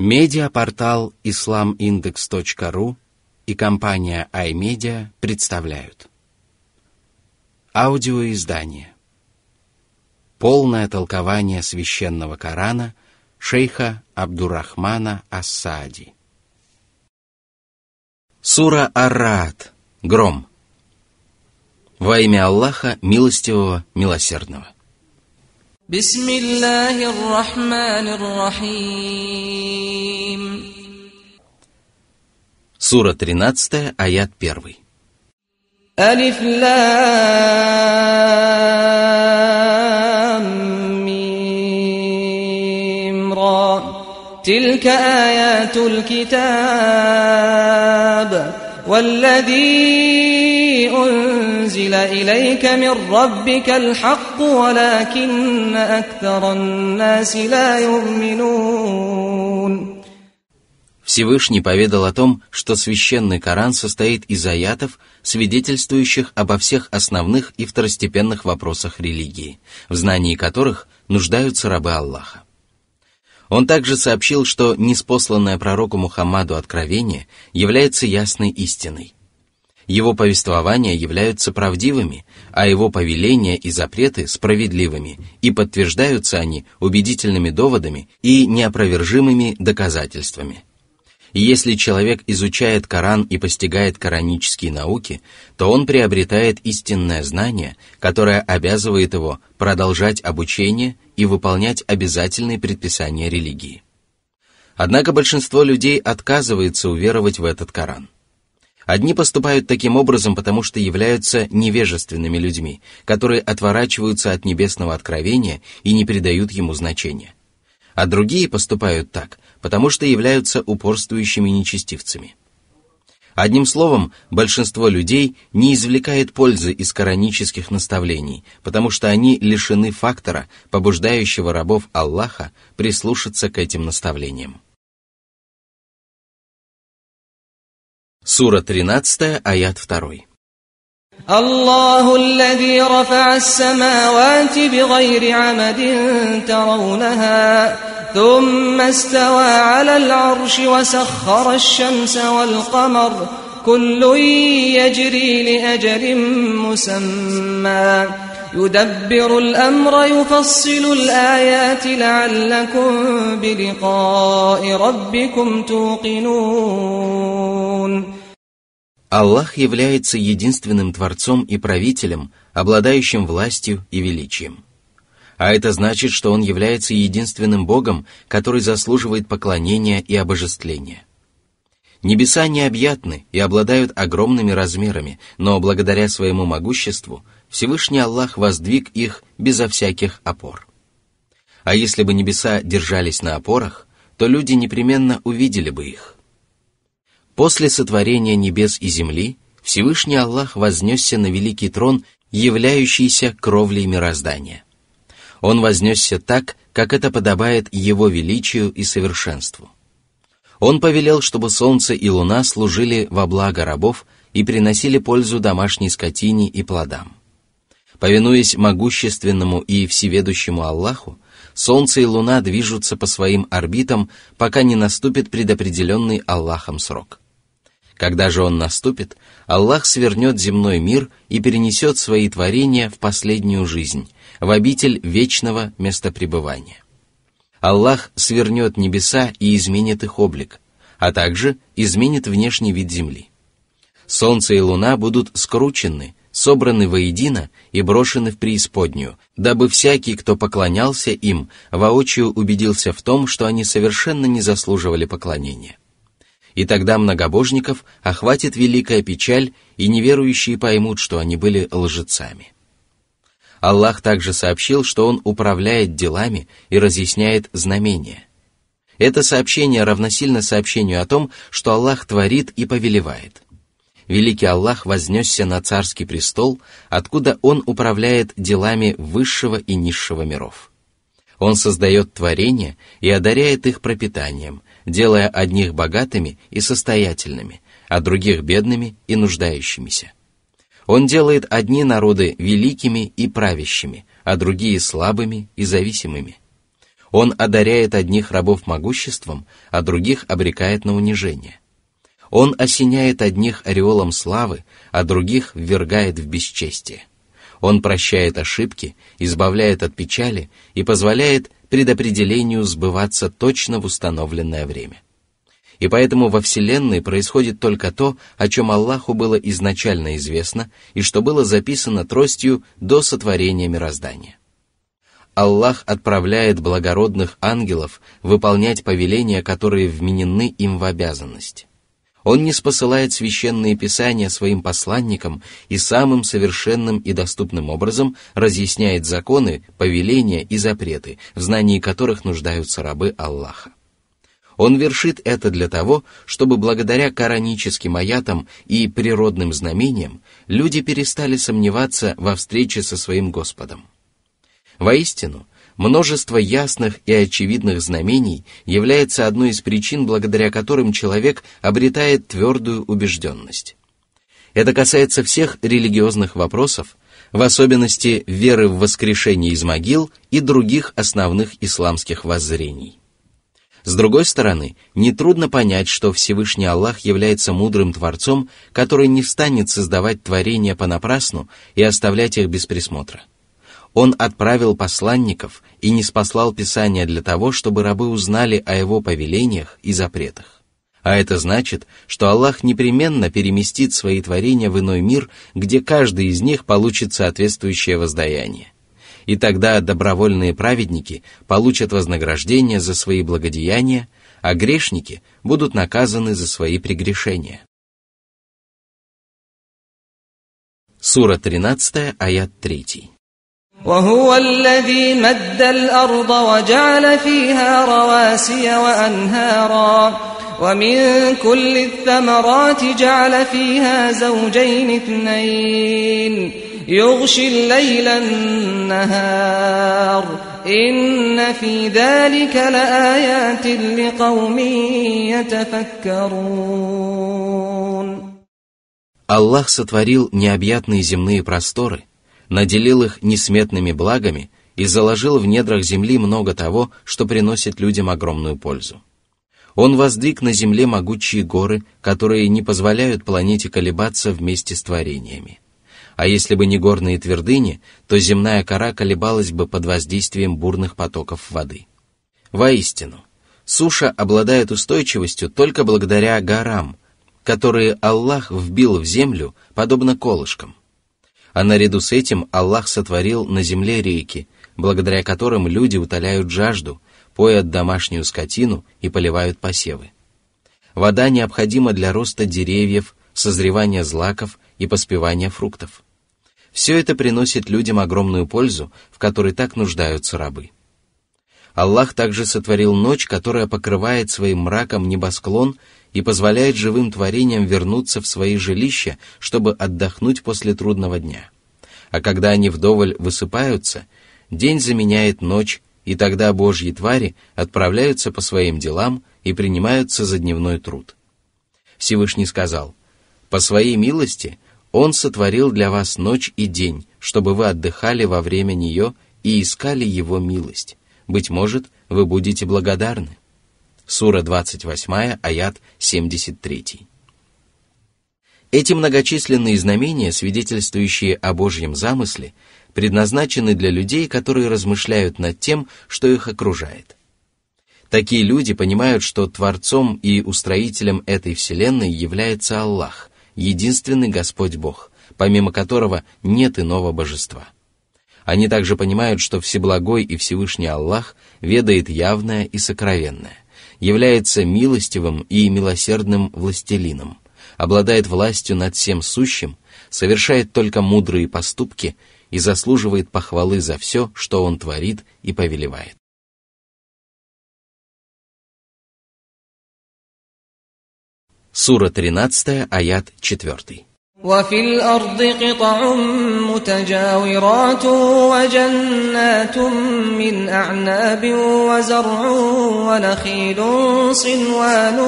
Медиапортал islamindex.ru и компания iMedia представляют Аудиоиздание Полное толкование священного Корана шейха Абдурахмана Асади. Сура Арат. Гром. Во имя Аллаха, милостивого, милосердного. بسم الله الرحمن الرحيم سورة 13 آيات 1 ألف لام ميم را تلك آيات الكتاب والذين أنزل إليك من ربك الحق ولكن أكثر الناس لا يؤمنون Всевышний поведал о том, что священный Коран состоит из аятов, свидетельствующих обо всех основных и второстепенных вопросах религии, в знании которых нуждаются рабы Аллаха. Он также сообщил, что неспосланное пророку Мухаммаду откровение является ясной истиной – его повествования являются правдивыми, а его повеления и запреты справедливыми, и подтверждаются они убедительными доводами и неопровержимыми доказательствами. если человек изучает Коран и постигает коранические науки, то он приобретает истинное знание, которое обязывает его продолжать обучение и выполнять обязательные предписания религии. Однако большинство людей отказывается уверовать в этот Коран – Одни поступают таким образом, потому что являются невежественными людьми, которые отворачиваются от небесного откровения и не придают ему значения. А другие поступают так, потому что являются упорствующими нечестивцами. Одним словом, большинство людей не извлекает пользы из коранических наставлений, потому что они лишены фактора, побуждающего рабов Аллаха прислушаться к этим наставлениям. Сура 13, аят 2. الله الذي رفع السماوات بغير عمد ترونها ثم استوى على العرش وسخر الشمس والقمر كل يجري لأجل مسمى يدبر الأمر يفصل الآيات لعلكم بلقاء ربكم توقنون Аллах является единственным Творцом и правителем, обладающим властью и величием. А это значит, что Он является единственным Богом, который заслуживает поклонения и обожествления. Небеса необъятны и обладают огромными размерами, но благодаря своему могуществу – Всевышний Аллах воздвиг их безо всяких опор. А если бы небеса держались на опорах, то люди непременно увидели бы их. После сотворения небес и земли Всевышний Аллах вознесся на великий трон, являющийся кровлей мироздания. Он вознесся так, как это подобает его величию и совершенству. Он повелел, чтобы солнце и луна служили во благо рабов и приносили пользу домашней скотине и плодам. Повинуясь могущественному и всеведущему Аллаху, Солнце и Луна движутся по своим орбитам, пока не наступит предопределенный Аллахом срок. Когда же он наступит, Аллах свернет земной мир и перенесет свои творения в последнюю жизнь, в обитель вечного местопребывания. Аллах свернет небеса и изменит их облик, а также изменит внешний вид земли. Солнце и луна будут скручены собраны воедино и брошены в преисподнюю, дабы всякий, кто поклонялся им, воочию убедился в том, что они совершенно не заслуживали поклонения. И тогда многобожников охватит великая печаль, и неверующие поймут, что они были лжецами. Аллах также сообщил, что Он управляет делами и разъясняет знамения. Это сообщение равносильно сообщению о том, что Аллах творит и повелевает – великий Аллах вознесся на царский престол, откуда Он управляет делами высшего и низшего миров. Он создает творения и одаряет их пропитанием, делая одних богатыми и состоятельными, а других бедными и нуждающимися. Он делает одни народы великими и правящими, а другие слабыми и зависимыми. Он одаряет одних рабов могуществом, а других обрекает на унижение. Он осеняет одних ореолом славы, а других ввергает в бесчестие. Он прощает ошибки, избавляет от печали и позволяет предопределению сбываться точно в установленное время. И поэтому во Вселенной происходит только то, о чем Аллаху было изначально известно и что было записано тростью до сотворения мироздания. Аллах отправляет благородных ангелов выполнять повеления, которые вменены им в обязанность. Он не спосылает священные писания своим посланникам и самым совершенным и доступным образом разъясняет законы, повеления и запреты, в знании которых нуждаются рабы Аллаха. Он вершит это для того, чтобы благодаря кораническим аятам и природным знамениям люди перестали сомневаться во встрече со своим Господом. Воистину, Множество ясных и очевидных знамений является одной из причин, благодаря которым человек обретает твердую убежденность. Это касается всех религиозных вопросов, в особенности веры в воскрешение из могил и других основных исламских воззрений. С другой стороны, нетрудно понять, что Всевышний Аллах является мудрым Творцом, который не станет создавать творения понапрасну и оставлять их без присмотра. Он отправил посланников и не спаслал Писания для того, чтобы рабы узнали о его повелениях и запретах. А это значит, что Аллах непременно переместит свои творения в иной мир, где каждый из них получит соответствующее воздаяние. И тогда добровольные праведники получат вознаграждение за свои благодеяния, а грешники будут наказаны за свои прегрешения. Сура 13, аят 3. وهو الذي مد الأرض وجعل فيها رواسي وأنهارا ومن كل الثمرات جعل فيها زوجين اثنين يغشي الليل النهار إن في ذلك لآيات لقوم يتفكرون الله сотворил необъятные земные просторы – наделил их несметными благами и заложил в недрах земли много того, что приносит людям огромную пользу. Он воздвиг на земле могучие горы, которые не позволяют планете колебаться вместе с творениями. А если бы не горные твердыни, то земная кора колебалась бы под воздействием бурных потоков воды. Воистину, суша обладает устойчивостью только благодаря горам, которые Аллах вбил в землю, подобно колышкам, а наряду с этим Аллах сотворил на земле реки, благодаря которым люди утоляют жажду, поят домашнюю скотину и поливают посевы. Вода необходима для роста деревьев, созревания злаков и поспевания фруктов. Все это приносит людям огромную пользу, в которой так нуждаются рабы. Аллах также сотворил ночь, которая покрывает своим мраком небосклон и позволяет живым творениям вернуться в свои жилища, чтобы отдохнуть после трудного дня. А когда они вдоволь высыпаются, день заменяет ночь, и тогда божьи твари отправляются по своим делам и принимаются за дневной труд. Всевышний сказал, «По своей милости Он сотворил для вас ночь и день, чтобы вы отдыхали во время нее и искали Его милость. Быть может, вы будете благодарны». Сура 28, аят 73. Эти многочисленные знамения, свидетельствующие о Божьем замысле, предназначены для людей, которые размышляют над тем, что их окружает. Такие люди понимают, что Творцом и Устроителем этой Вселенной является Аллах, единственный Господь Бог, помимо которого нет иного божества. Они также понимают, что Всеблагой и Всевышний Аллах ведает явное и сокровенное является милостивым и милосердным властелином, обладает властью над всем сущим, совершает только мудрые поступки и заслуживает похвалы за все, что он творит и повелевает. Сура 13, аят 4. وفي الأرض قطع متجاورات وجنات من أعناب وزرع ونخيل صنوان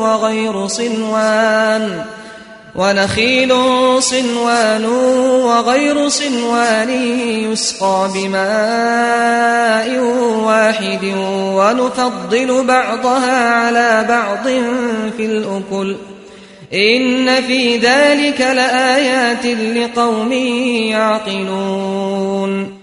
وغير صنوان ونخيل صنوان وغير صنوان يسقى بماء واحد ونفضل بعضها على بعض في الأكل ۖ إن في ذلك لآيات لقوم يعقلون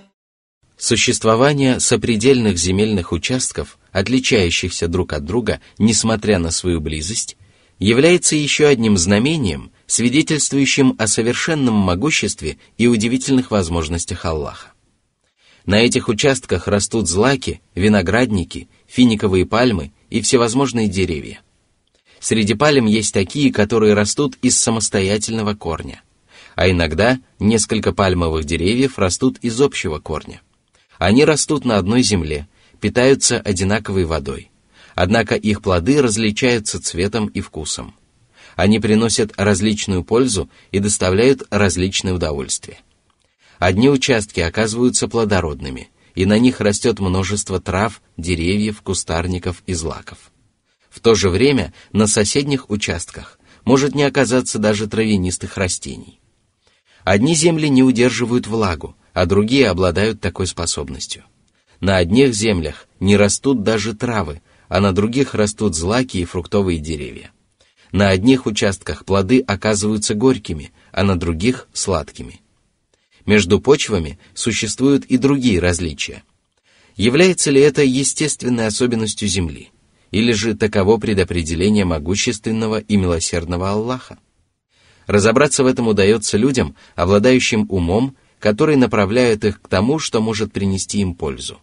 Существование сопредельных земельных участков, отличающихся друг от друга, несмотря на свою близость, является еще одним знамением, свидетельствующим о совершенном могуществе и удивительных возможностях Аллаха. На этих участках растут злаки, виноградники, финиковые пальмы и всевозможные деревья – Среди пальм есть такие, которые растут из самостоятельного корня, а иногда несколько пальмовых деревьев растут из общего корня. Они растут на одной земле, питаются одинаковой водой, однако их плоды различаются цветом и вкусом. Они приносят различную пользу и доставляют различные удовольствия. Одни участки оказываются плодородными, и на них растет множество трав, деревьев, кустарников и злаков. В то же время на соседних участках может не оказаться даже травянистых растений. Одни земли не удерживают влагу, а другие обладают такой способностью. На одних землях не растут даже травы, а на других растут злаки и фруктовые деревья. На одних участках плоды оказываются горькими, а на других – сладкими. Между почвами существуют и другие различия. Является ли это естественной особенностью Земли? Или же таково предопределение могущественного и милосердного Аллаха? Разобраться в этом удается людям, обладающим умом, который направляет их к тому, что может принести им пользу.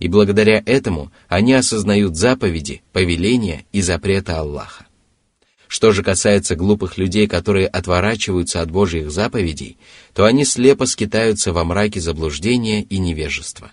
И благодаря этому они осознают заповеди, повеления и запреты Аллаха. Что же касается глупых людей, которые отворачиваются от Божьих заповедей, то они слепо скитаются во мраке заблуждения и невежества.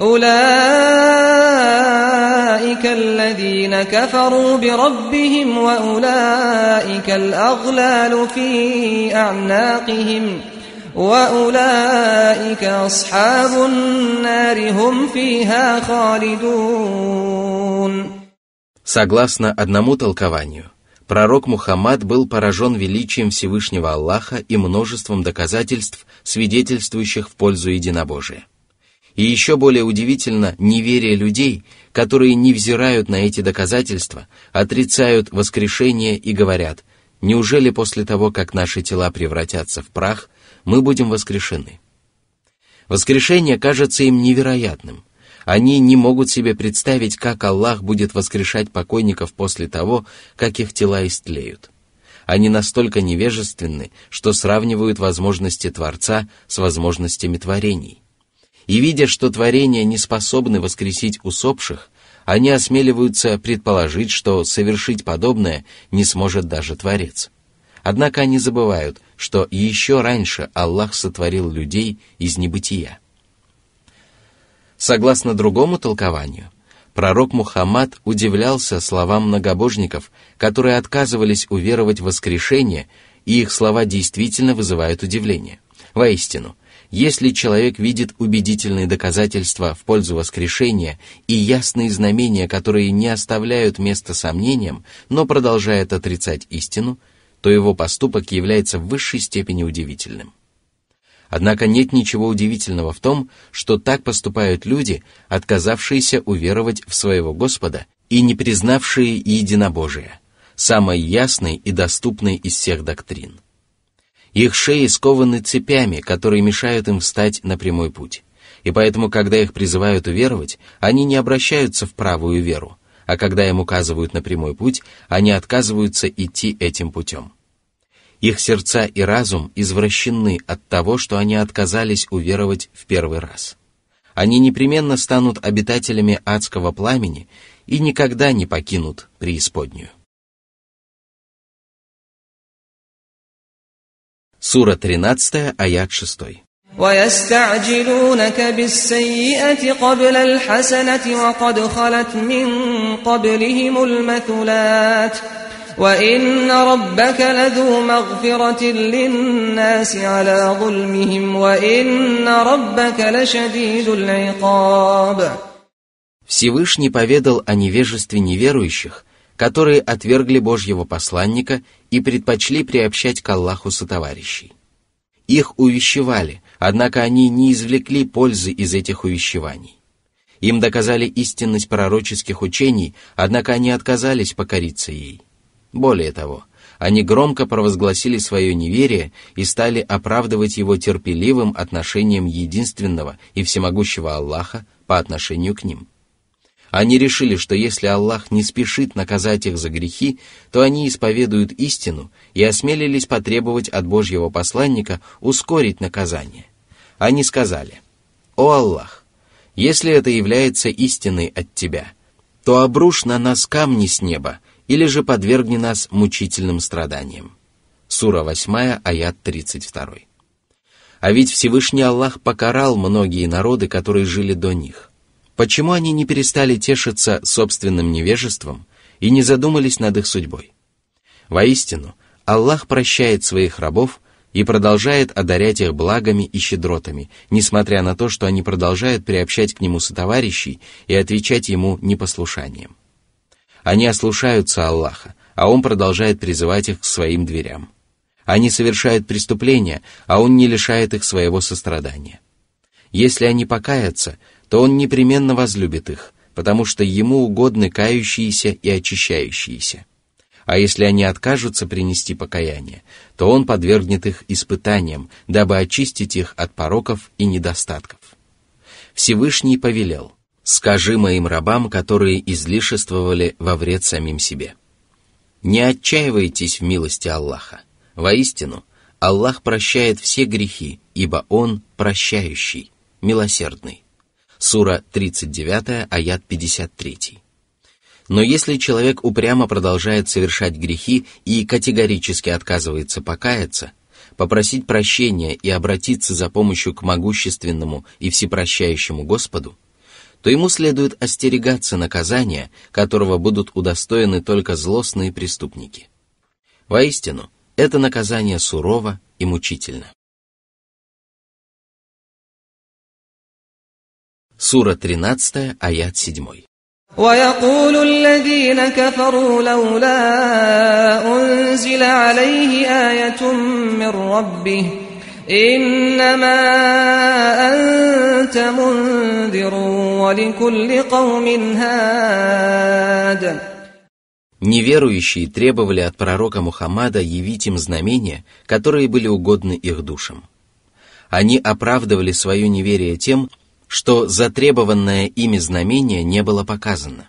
أولئك الذين كفروا بربهم وأولئك الأغلال في أعناقهم وأولئك أصحاب النار هم فيها خالدون Согласно одному толкованию, пророк Мухаммад был поражен величием Всевышнего Аллаха и множеством доказательств, свидетельствующих в пользу единобожия. И еще более удивительно неверие людей, которые, не взирают на эти доказательства, отрицают воскрешение и говорят, неужели после того, как наши тела превратятся в прах, мы будем воскрешены? Воскрешение кажется им невероятным. Они не могут себе представить, как Аллах будет воскрешать покойников после того, как их тела истлеют. Они настолько невежественны, что сравнивают возможности Творца с возможностями творений и видя, что творения не способны воскресить усопших, они осмеливаются предположить, что совершить подобное не сможет даже Творец. Однако они забывают, что еще раньше Аллах сотворил людей из небытия. Согласно другому толкованию, пророк Мухаммад удивлялся словам многобожников, которые отказывались уверовать в воскрешение, и их слова действительно вызывают удивление. Воистину, если человек видит убедительные доказательства в пользу воскрешения и ясные знамения, которые не оставляют места сомнениям, но продолжает отрицать истину, то его поступок является в высшей степени удивительным. Однако нет ничего удивительного в том, что так поступают люди, отказавшиеся уверовать в своего Господа и не признавшие единобожие, самой ясной и доступной из всех доктрин – их шеи скованы цепями, которые мешают им встать на прямой путь. И поэтому, когда их призывают уверовать, они не обращаются в правую веру, а когда им указывают на прямой путь, они отказываются идти этим путем. Их сердца и разум извращены от того, что они отказались уверовать в первый раз. Они непременно станут обитателями адского пламени и никогда не покинут преисподнюю. Сура 13, аят 6. ويستعجلونك بالسيئة قبل الحسنة وقد خلت من قبلهم المثلات وإن ربك لذو مغفرة للناس على ظلمهم وإن ربك لشديد العقاب Всевышний поведал о невежестве неверующих, которые отвергли Божьего посланника и предпочли приобщать к Аллаху сотоварищей. Их увещевали, однако они не извлекли пользы из этих увещеваний. Им доказали истинность пророческих учений, однако они отказались покориться ей. Более того, они громко провозгласили свое неверие и стали оправдывать его терпеливым отношением единственного и всемогущего Аллаха по отношению к ним – они решили, что если Аллах не спешит наказать их за грехи, то они исповедуют истину и осмелились потребовать от Божьего посланника ускорить наказание. Они сказали, «О Аллах, если это является истиной от Тебя, то обрушь на нас камни с неба или же подвергни нас мучительным страданиям». Сура 8, аят 32. А ведь Всевышний Аллах покарал многие народы, которые жили до них. Почему они не перестали тешиться собственным невежеством и не задумались над их судьбой? Воистину, Аллах прощает своих рабов и продолжает одарять их благами и щедротами, несмотря на то, что они продолжают приобщать к нему сотоварищей и отвечать ему непослушанием. Они ослушаются Аллаха, а он продолжает призывать их к своим дверям. Они совершают преступления, а он не лишает их своего сострадания. Если они покаятся, то он непременно возлюбит их, потому что ему угодны кающиеся и очищающиеся. А если они откажутся принести покаяние, то он подвергнет их испытаниям, дабы очистить их от пороков и недостатков. Всевышний повелел, «Скажи моим рабам, которые излишествовали во вред самим себе». Не отчаивайтесь в милости Аллаха. Воистину, Аллах прощает все грехи, ибо Он прощающий, милосердный. Сура 39, аят 53. Но если человек упрямо продолжает совершать грехи и категорически отказывается покаяться, попросить прощения и обратиться за помощью к могущественному и всепрощающему Господу, то ему следует остерегаться наказания, которого будут удостоены только злостные преступники. Воистину, это наказание сурово и мучительно. Сура 13, аят 7. ويقول الذين كفروا لولا أنزل عليه آية من ربه إنما أنت منذر ولكل قوم هاد Неверующие требовали от пророка Мухаммада явить им знамения, которые были угодны их душам. Они оправдывали свое неверие тем, что затребованное ими знамение не было показано.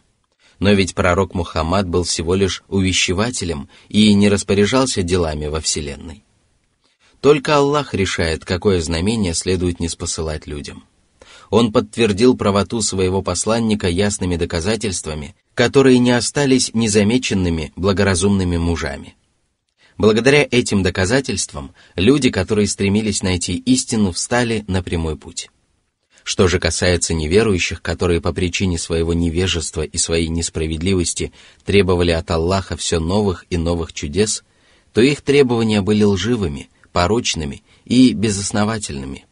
Но ведь пророк Мухаммад был всего лишь увещевателем и не распоряжался делами во Вселенной. Только Аллах решает, какое знамение следует не спосылать людям. Он подтвердил правоту своего посланника ясными доказательствами, которые не остались незамеченными благоразумными мужами. Благодаря этим доказательствам люди, которые стремились найти истину, встали на прямой путь. Что же касается неверующих, которые по причине своего невежества и своей несправедливости требовали от Аллаха все новых и новых чудес, то их требования были лживыми, порочными и безосновательными.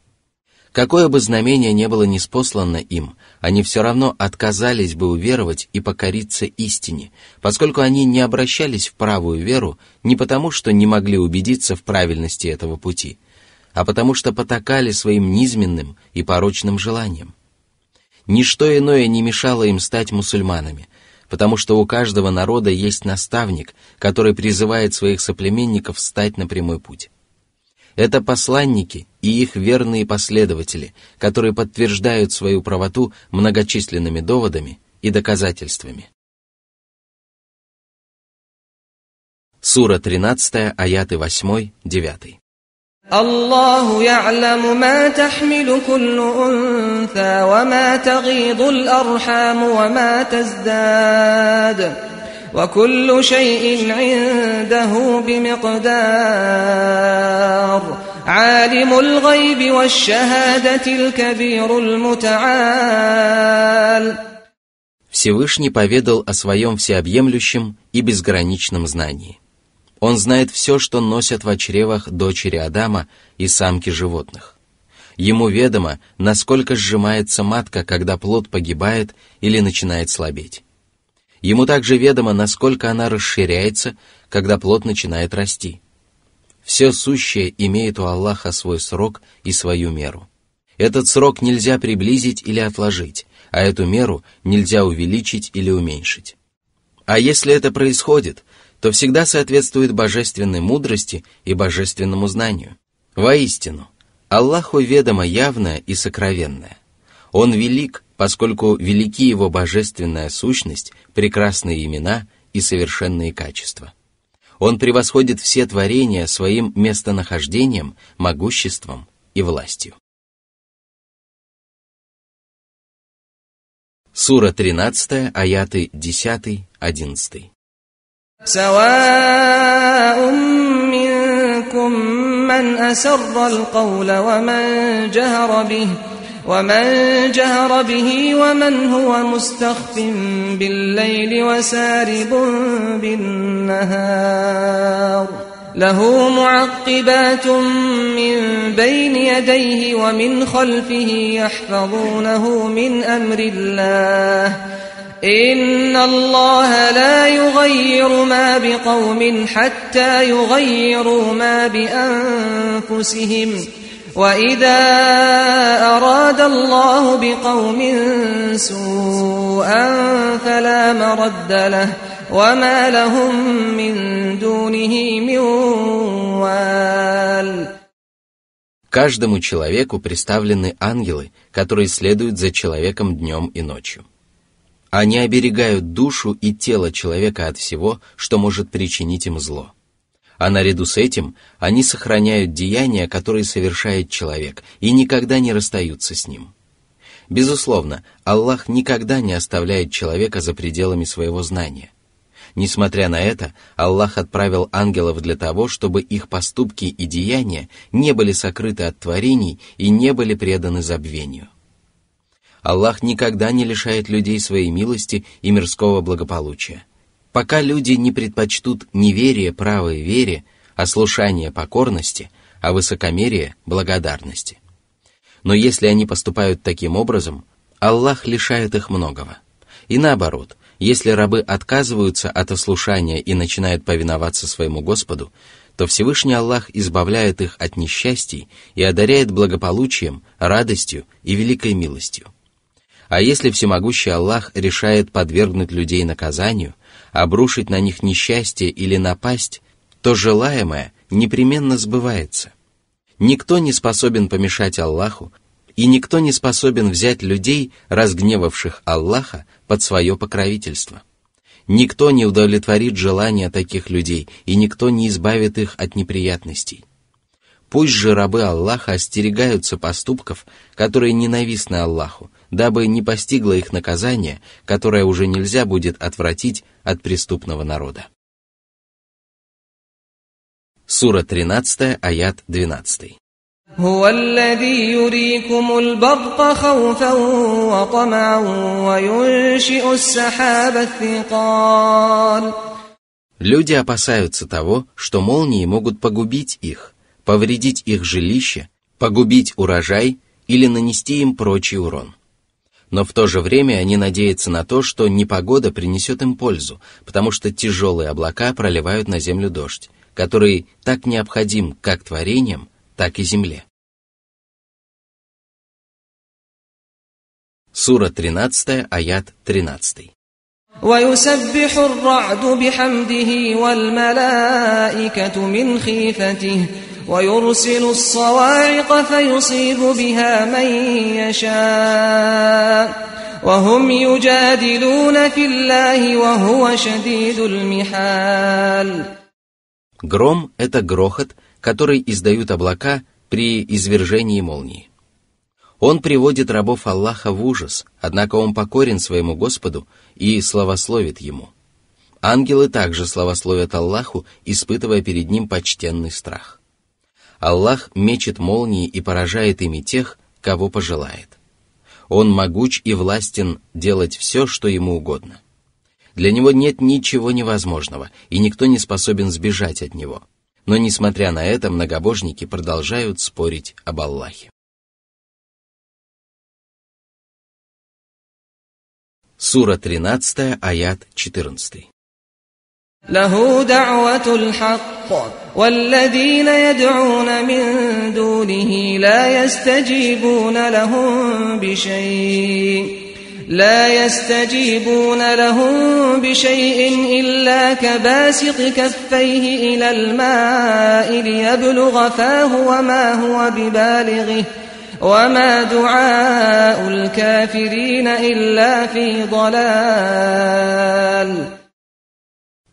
Какое бы знамение не было неспослано им, они все равно отказались бы уверовать и покориться истине, поскольку они не обращались в правую веру не потому, что не могли убедиться в правильности этого пути – а потому что потакали своим низменным и порочным желаниям. Ничто иное не мешало им стать мусульманами, потому что у каждого народа есть наставник, который призывает своих соплеменников встать на прямой путь. Это посланники и их верные последователи, которые подтверждают свою правоту многочисленными доводами и доказательствами. Сура 13, аяты 8-9. الله يعلم ما تحمل كل أنثى وما تغيض الأرحام وما تزداد وكل شيء عنده بمقدار عالم الغيب والشهادة الكبير المتعال Всевышний поведал о своем всеобъемлющем и безграничном знании – Он знает все, что носят в чревах дочери Адама и самки животных. Ему ведомо, насколько сжимается матка, когда плод погибает или начинает слабеть. Ему также ведомо, насколько она расширяется, когда плод начинает расти. Все сущее имеет у Аллаха свой срок и свою меру. Этот срок нельзя приблизить или отложить, а эту меру нельзя увеличить или уменьшить. А если это происходит – то всегда соответствует божественной мудрости и божественному знанию. Воистину, Аллаху ведомо явное и сокровенное. Он велик, поскольку велики его божественная сущность, прекрасные имена и совершенные качества. Он превосходит все творения своим местонахождением, могуществом и властью. Сура 13, аяты 10, 11. سواء منكم من أسر القول ومن جهر به ومن جهر به ومن هو مستخف بالليل وسارب بالنهار له معقبات من بين يديه ومن خلفه يحفظونه من أمر الله إن الله لا يغير ما بقوم حتى يغيروا ما بأنفسهم وإذا أراد الله بقوم سوءا فلا مرد له وما لهم من دونه من وال Каждому человеку представлены ангелы, которые следуют за человеком днем и ночью. Они оберегают душу и тело человека от всего, что может причинить им зло. А наряду с этим они сохраняют деяния, которые совершает человек, и никогда не расстаются с ним. Безусловно, Аллах никогда не оставляет человека за пределами своего знания. Несмотря на это, Аллах отправил ангелов для того, чтобы их поступки и деяния не были сокрыты от творений и не были преданы забвению. Аллах никогда не лишает людей своей милости и мирского благополучия. Пока люди не предпочтут неверие правой вере, а слушание покорности, а высокомерие благодарности. Но если они поступают таким образом, Аллах лишает их многого. И наоборот, если рабы отказываются от ослушания и начинают повиноваться своему Господу, то Всевышний Аллах избавляет их от несчастий и одаряет благополучием, радостью и великой милостью – а если всемогущий Аллах решает подвергнуть людей наказанию, обрушить на них несчастье или напасть, то желаемое непременно сбывается. Никто не способен помешать Аллаху, и никто не способен взять людей, разгневавших Аллаха, под свое покровительство. Никто не удовлетворит желания таких людей, и никто не избавит их от неприятностей. Пусть же рабы Аллаха остерегаются поступков, которые ненавистны Аллаху, дабы не постигло их наказание, которое уже нельзя будет отвратить от преступного народа. Сура 13, аят 12. Люди опасаются того, что молнии могут погубить их, повредить их жилище, погубить урожай или нанести им прочий урон но в то же время они надеются на то, что непогода принесет им пользу, потому что тяжелые облака проливают на землю дождь, который так необходим как творениям, так и земле. Сура 13, аят 13. ويسبح الرعد بحمده والملائكة من خيفته ويرسل الصواعق فيصيب بها من يشاء وهم يجادلون في الله وهو شديد المحال Гром — это грохот, который издают облака при извержении молнии. Он приводит рабов Аллаха в ужас, однако он покорен своему Господу и славословит ему. Ангелы также славословят Аллаху, испытывая перед ним почтенный страх. Аллах мечет молнии и поражает ими тех, кого пожелает. Он могуч и властен делать все, что ему угодно. Для него нет ничего невозможного, и никто не способен сбежать от него. Но несмотря на это, многобожники продолжают спорить об Аллахе. Сура 13, аят 14. له دعوة الحق والذين يدعون من دونه لا يستجيبون لهم بشيء لا يستجيبون لهم بشيء إلا كباسط كفيه إلى الماء ليبلغ فاه وما هو ببالغه وما دعاء الكافرين إلا في ضلال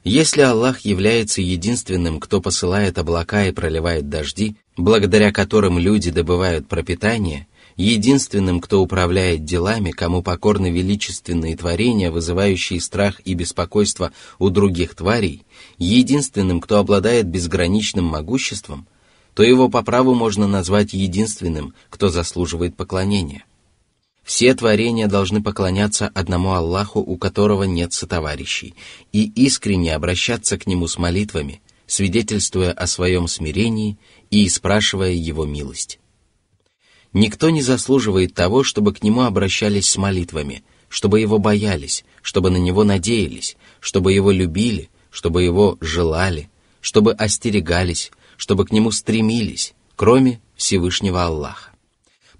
Если Аллах является единственным, кто посылает облака и проливает дожди, благодаря которым люди добывают пропитание, единственным, кто управляет делами, кому покорны величественные творения, вызывающие страх и беспокойство у других тварей, единственным, кто обладает безграничным могуществом, то его по праву можно назвать единственным, кто заслуживает поклонения – все творения должны поклоняться одному Аллаху, у которого нет сотоварищей, и искренне обращаться к Нему с молитвами, свидетельствуя о своем смирении и спрашивая Его милость. Никто не заслуживает того, чтобы к Нему обращались с молитвами, чтобы Его боялись, чтобы на Него надеялись, чтобы Его любили, чтобы Его желали, чтобы остерегались, чтобы к Нему стремились, кроме Всевышнего Аллаха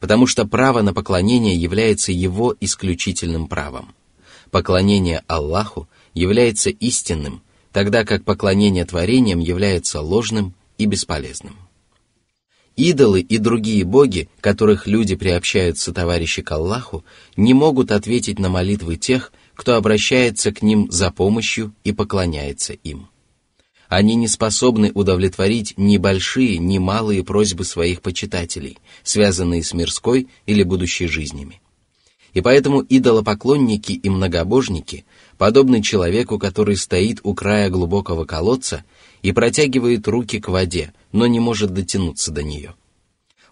потому что право на поклонение является его исключительным правом. Поклонение Аллаху является истинным, тогда как поклонение творениям является ложным и бесполезным. Идолы и другие боги, которых люди приобщают сотоварищи к Аллаху, не могут ответить на молитвы тех, кто обращается к ним за помощью и поклоняется им. Они не способны удовлетворить ни большие, ни малые просьбы своих почитателей, связанные с мирской или будущей жизнями. И поэтому идолопоклонники и многобожники подобны человеку, который стоит у края глубокого колодца и протягивает руки к воде, но не может дотянуться до нее.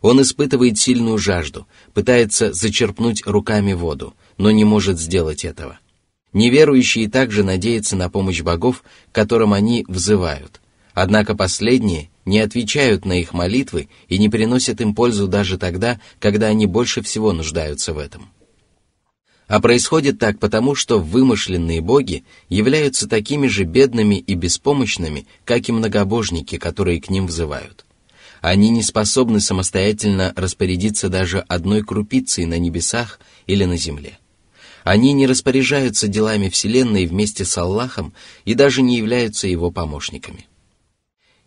Он испытывает сильную жажду, пытается зачерпнуть руками воду, но не может сделать этого. Неверующие также надеются на помощь богов, которым они взывают. Однако последние не отвечают на их молитвы и не приносят им пользу даже тогда, когда они больше всего нуждаются в этом. А происходит так потому, что вымышленные боги являются такими же бедными и беспомощными, как и многобожники, которые к ним взывают. Они не способны самостоятельно распорядиться даже одной крупицей на небесах или на земле. Они не распоряжаются делами Вселенной вместе с Аллахом и даже не являются его помощниками.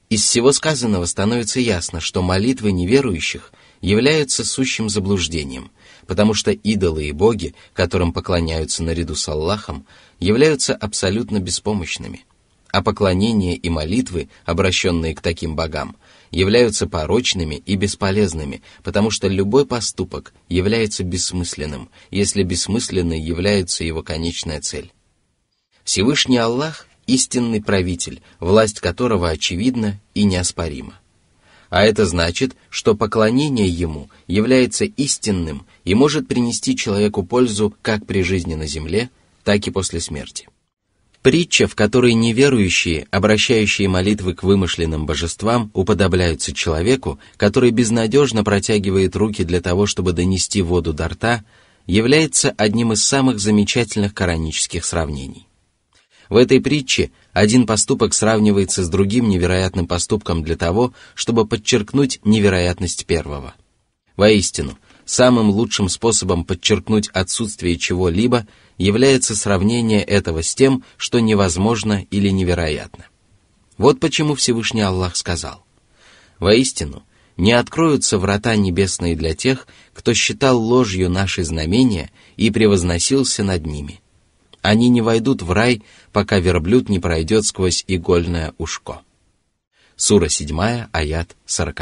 Из всего сказанного становится ясно, что молитвы неверующих являются сущим заблуждением, потому что идолы и боги, которым поклоняются наряду с Аллахом, являются абсолютно беспомощными, а поклонение и молитвы, обращенные к таким богам, являются порочными и бесполезными, потому что любой поступок является бессмысленным, если бессмысленной является его конечная цель. Всевышний Аллах – истинный правитель, власть которого очевидна и неоспорима. А это значит, что поклонение ему является истинным и может принести человеку пользу как при жизни на земле, так и после смерти. Притча, в которой неверующие, обращающие молитвы к вымышленным божествам, уподобляются человеку, который безнадежно протягивает руки для того, чтобы донести воду до рта, является одним из самых замечательных коранических сравнений. В этой притче один поступок сравнивается с другим невероятным поступком для того, чтобы подчеркнуть невероятность первого. Воистину – Самым лучшим способом подчеркнуть отсутствие чего-либо является сравнение этого с тем, что невозможно или невероятно. Вот почему Всевышний Аллах сказал. Воистину, не откроются врата небесные для тех, кто считал ложью наши знамения и превозносился над ними. Они не войдут в рай, пока верблюд не пройдет сквозь игольное ушко. Сура 7, аят 40.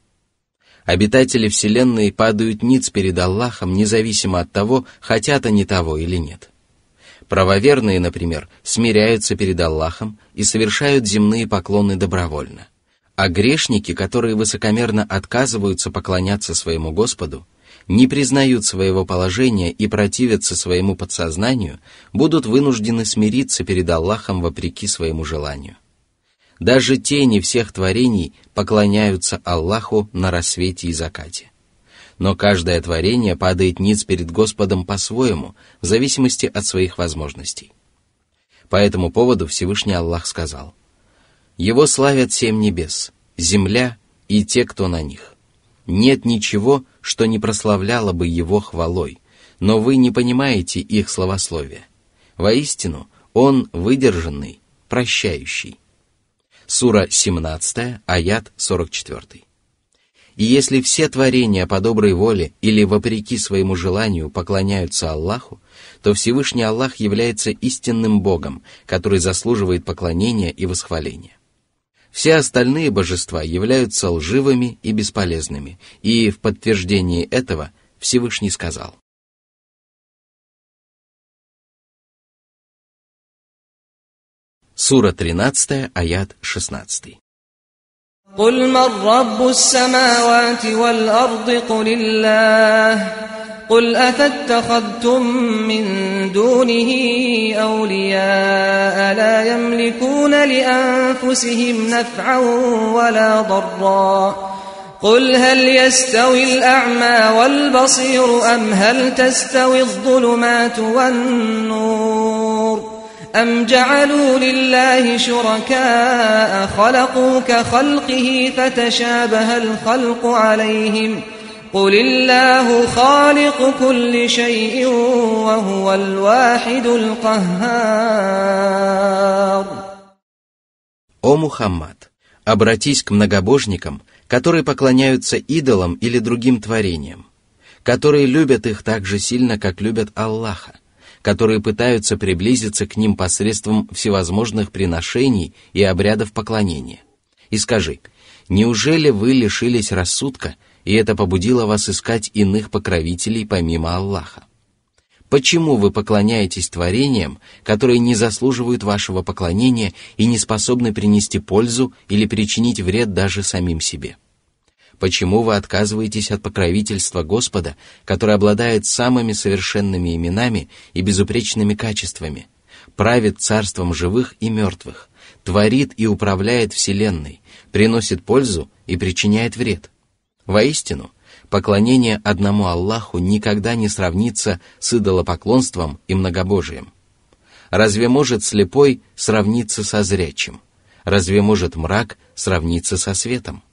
Обитатели Вселенной падают ниц перед Аллахом, независимо от того, хотят они того или нет. Правоверные, например, смиряются перед Аллахом и совершают земные поклоны добровольно. А грешники, которые высокомерно отказываются поклоняться своему Господу, не признают своего положения и противятся своему подсознанию, будут вынуждены смириться перед Аллахом вопреки своему желанию. Даже тени всех творений поклоняются Аллаху на рассвете и закате. Но каждое творение падает ниц перед Господом по-своему, в зависимости от своих возможностей. По этому поводу Всевышний Аллах сказал, «Его славят семь небес, земля и те, кто на них. Нет ничего, что не прославляло бы его хвалой, но вы не понимаете их словословия. Воистину, он выдержанный, прощающий». Сура 17, аят 44. И если все творения по доброй воле или вопреки своему желанию поклоняются Аллаху, то Всевышний Аллах является истинным Богом, который заслуживает поклонения и восхваления. Все остальные божества являются лживыми и бесполезными, и в подтверждении этого Всевышний сказал. Сура 13, аят 16. قل من رب السماوات والأرض قل الله قل أفاتخذتم من دونه أولياء لا يملكون لأنفسهم نفعا ولا ضرا قل هل يستوي الأعمى والبصير أم هل تستوي الظلمات والنور أم جعلوا لله شركاء خلقوا كخلقه فتشابه الخلق عليهم قل الله خالق كل شيء وهو الواحد القهار О Мухаммад, обратись к многобожникам, которые поклоняются идолам или другим творениям, которые любят их так же сильно, как любят Аллаха, которые пытаются приблизиться к ним посредством всевозможных приношений и обрядов поклонения. И скажи, неужели вы лишились рассудка, и это побудило вас искать иных покровителей помимо Аллаха? Почему вы поклоняетесь творениям, которые не заслуживают вашего поклонения и не способны принести пользу или причинить вред даже самим себе? Почему вы отказываетесь от покровительства Господа, который обладает самыми совершенными именами и безупречными качествами, правит царством живых и мертвых, творит и управляет Вселенной, приносит пользу и причиняет вред? Воистину, поклонение одному Аллаху никогда не сравнится с идолопоклонством и многобожием. Разве может слепой сравниться со зрячим? Разве может мрак сравниться со светом?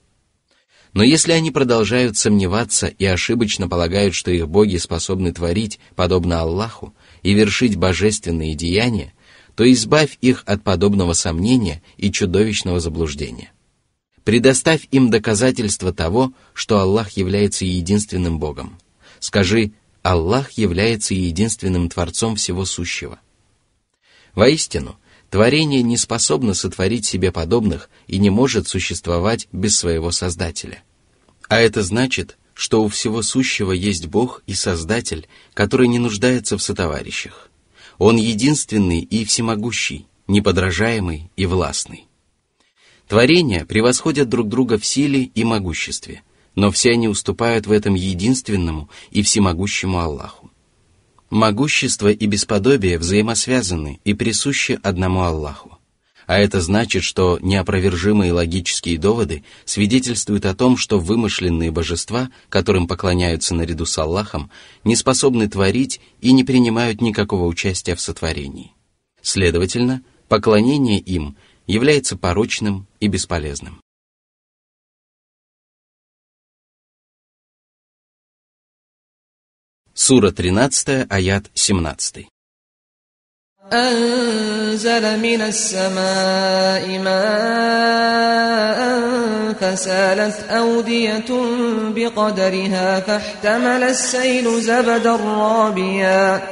Но если они продолжают сомневаться и ошибочно полагают, что их боги способны творить, подобно Аллаху, и вершить божественные деяния, то избавь их от подобного сомнения и чудовищного заблуждения. Предоставь им доказательство того, что Аллах является единственным Богом. Скажи, Аллах является единственным Творцом всего сущего. Воистину – Творение не способно сотворить себе подобных и не может существовать без своего Создателя. А это значит, что у всего сущего есть Бог и Создатель, который не нуждается в сотоварищах. Он единственный и всемогущий, неподражаемый и властный. Творения превосходят друг друга в силе и могуществе, но все они уступают в этом единственному и всемогущему Аллаху. Могущество и бесподобие взаимосвязаны и присущи одному Аллаху. А это значит, что неопровержимые логические доводы свидетельствуют о том, что вымышленные божества, которым поклоняются наряду с Аллахом, не способны творить и не принимают никакого участия в сотворении. Следовательно, поклонение им является порочным и бесполезным. Сура 13, аят 17. أنزل من السماء ماء فسالت أودية بقدرها فاحتمل السيل زبدا رابيا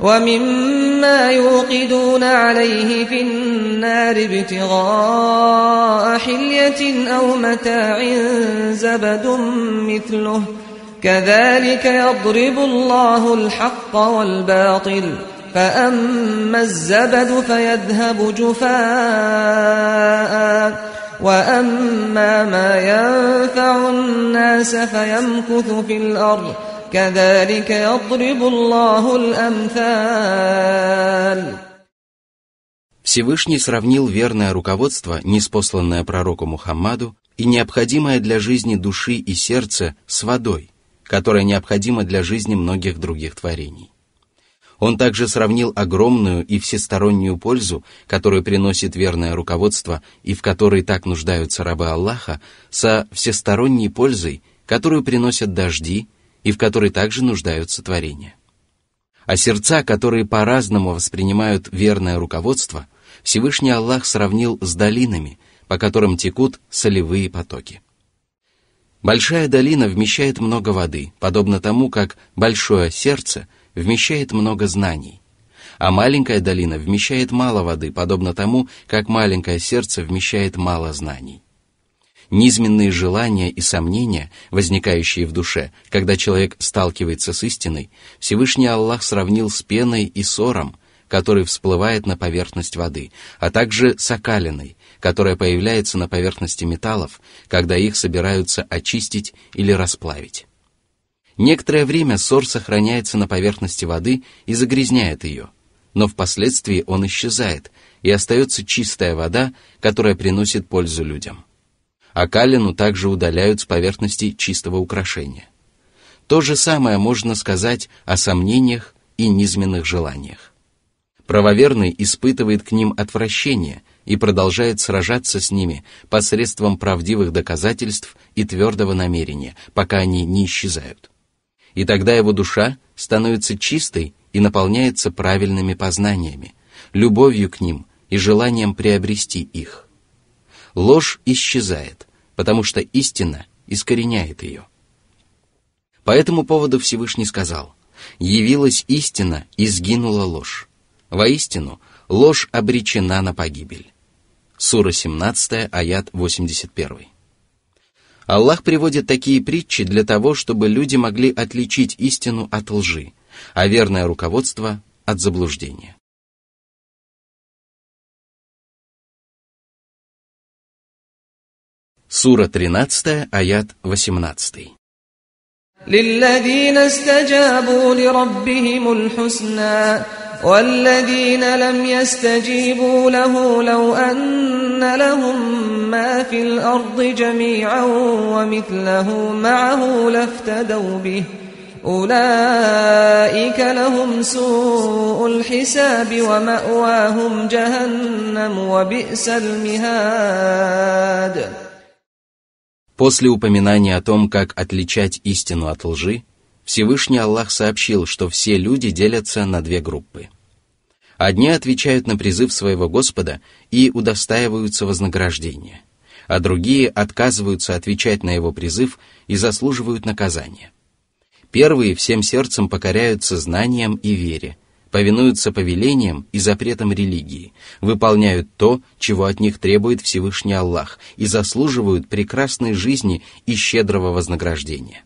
ومما يوقدون عليه في النار ابتغاء حلية أو متاع زبد مثله ۖ كذلك يضرب الله الحق والباطل فأما الزبد فيذهب جفاء وأما ما ينفع الناس فيمكث في الأرض كذلك يضرب الله الأمثال Всевышний сравнил верное руководство, неспосланное пророку Мухаммаду, и необходимое для жизни души и сердца с водой – которая необходима для жизни многих других творений. Он также сравнил огромную и всестороннюю пользу, которую приносит верное руководство и в которой так нуждаются рабы Аллаха, со всесторонней пользой, которую приносят дожди и в которой также нуждаются творения. А сердца, которые по-разному воспринимают верное руководство, Всевышний Аллах сравнил с долинами, по которым текут солевые потоки. Большая долина вмещает много воды, подобно тому, как большое сердце вмещает много знаний. А маленькая долина вмещает мало воды, подобно тому, как маленькое сердце вмещает мало знаний. Низменные желания и сомнения, возникающие в душе, когда человек сталкивается с истиной, Всевышний Аллах сравнил с пеной и сором, который всплывает на поверхность воды, а также с окалиной, которая появляется на поверхности металлов, когда их собираются очистить или расплавить. Некоторое время сор сохраняется на поверхности воды и загрязняет ее, но впоследствии он исчезает, и остается чистая вода, которая приносит пользу людям. А калину также удаляют с поверхности чистого украшения. То же самое можно сказать о сомнениях и низменных желаниях. Правоверный испытывает к ним отвращение и продолжает сражаться с ними посредством правдивых доказательств и твердого намерения, пока они не исчезают. И тогда его душа становится чистой и наполняется правильными познаниями, любовью к ним и желанием приобрести их. Ложь исчезает, потому что истина искореняет ее. По этому поводу Всевышний сказал, «Явилась истина и сгинула ложь. Воистину, ложь обречена на погибель». Сура 17, аят 81. Аллах приводит такие притчи для того, чтобы люди могли отличить истину от лжи, а верное руководство от заблуждения. Сура 13, аят 18. للذين استجابوا لربهم الحسنى والذين لم يستجيبوا له لو أن لهم ما في الأرض جميعا ومثله معه لافتدوا به أولئك لهم سوء الحساب ومأواهم جهنم وبئس المهاد После упоминания о том, как отличать истину от лжи, Всевышний Аллах сообщил, что все люди делятся на две группы. Одни отвечают на призыв своего Господа и удостаиваются вознаграждения, а другие отказываются отвечать на его призыв и заслуживают наказания. Первые всем сердцем покоряются знаниям и вере, повинуются повелениям и запретам религии, выполняют то, чего от них требует Всевышний Аллах, и заслуживают прекрасной жизни и щедрого вознаграждения.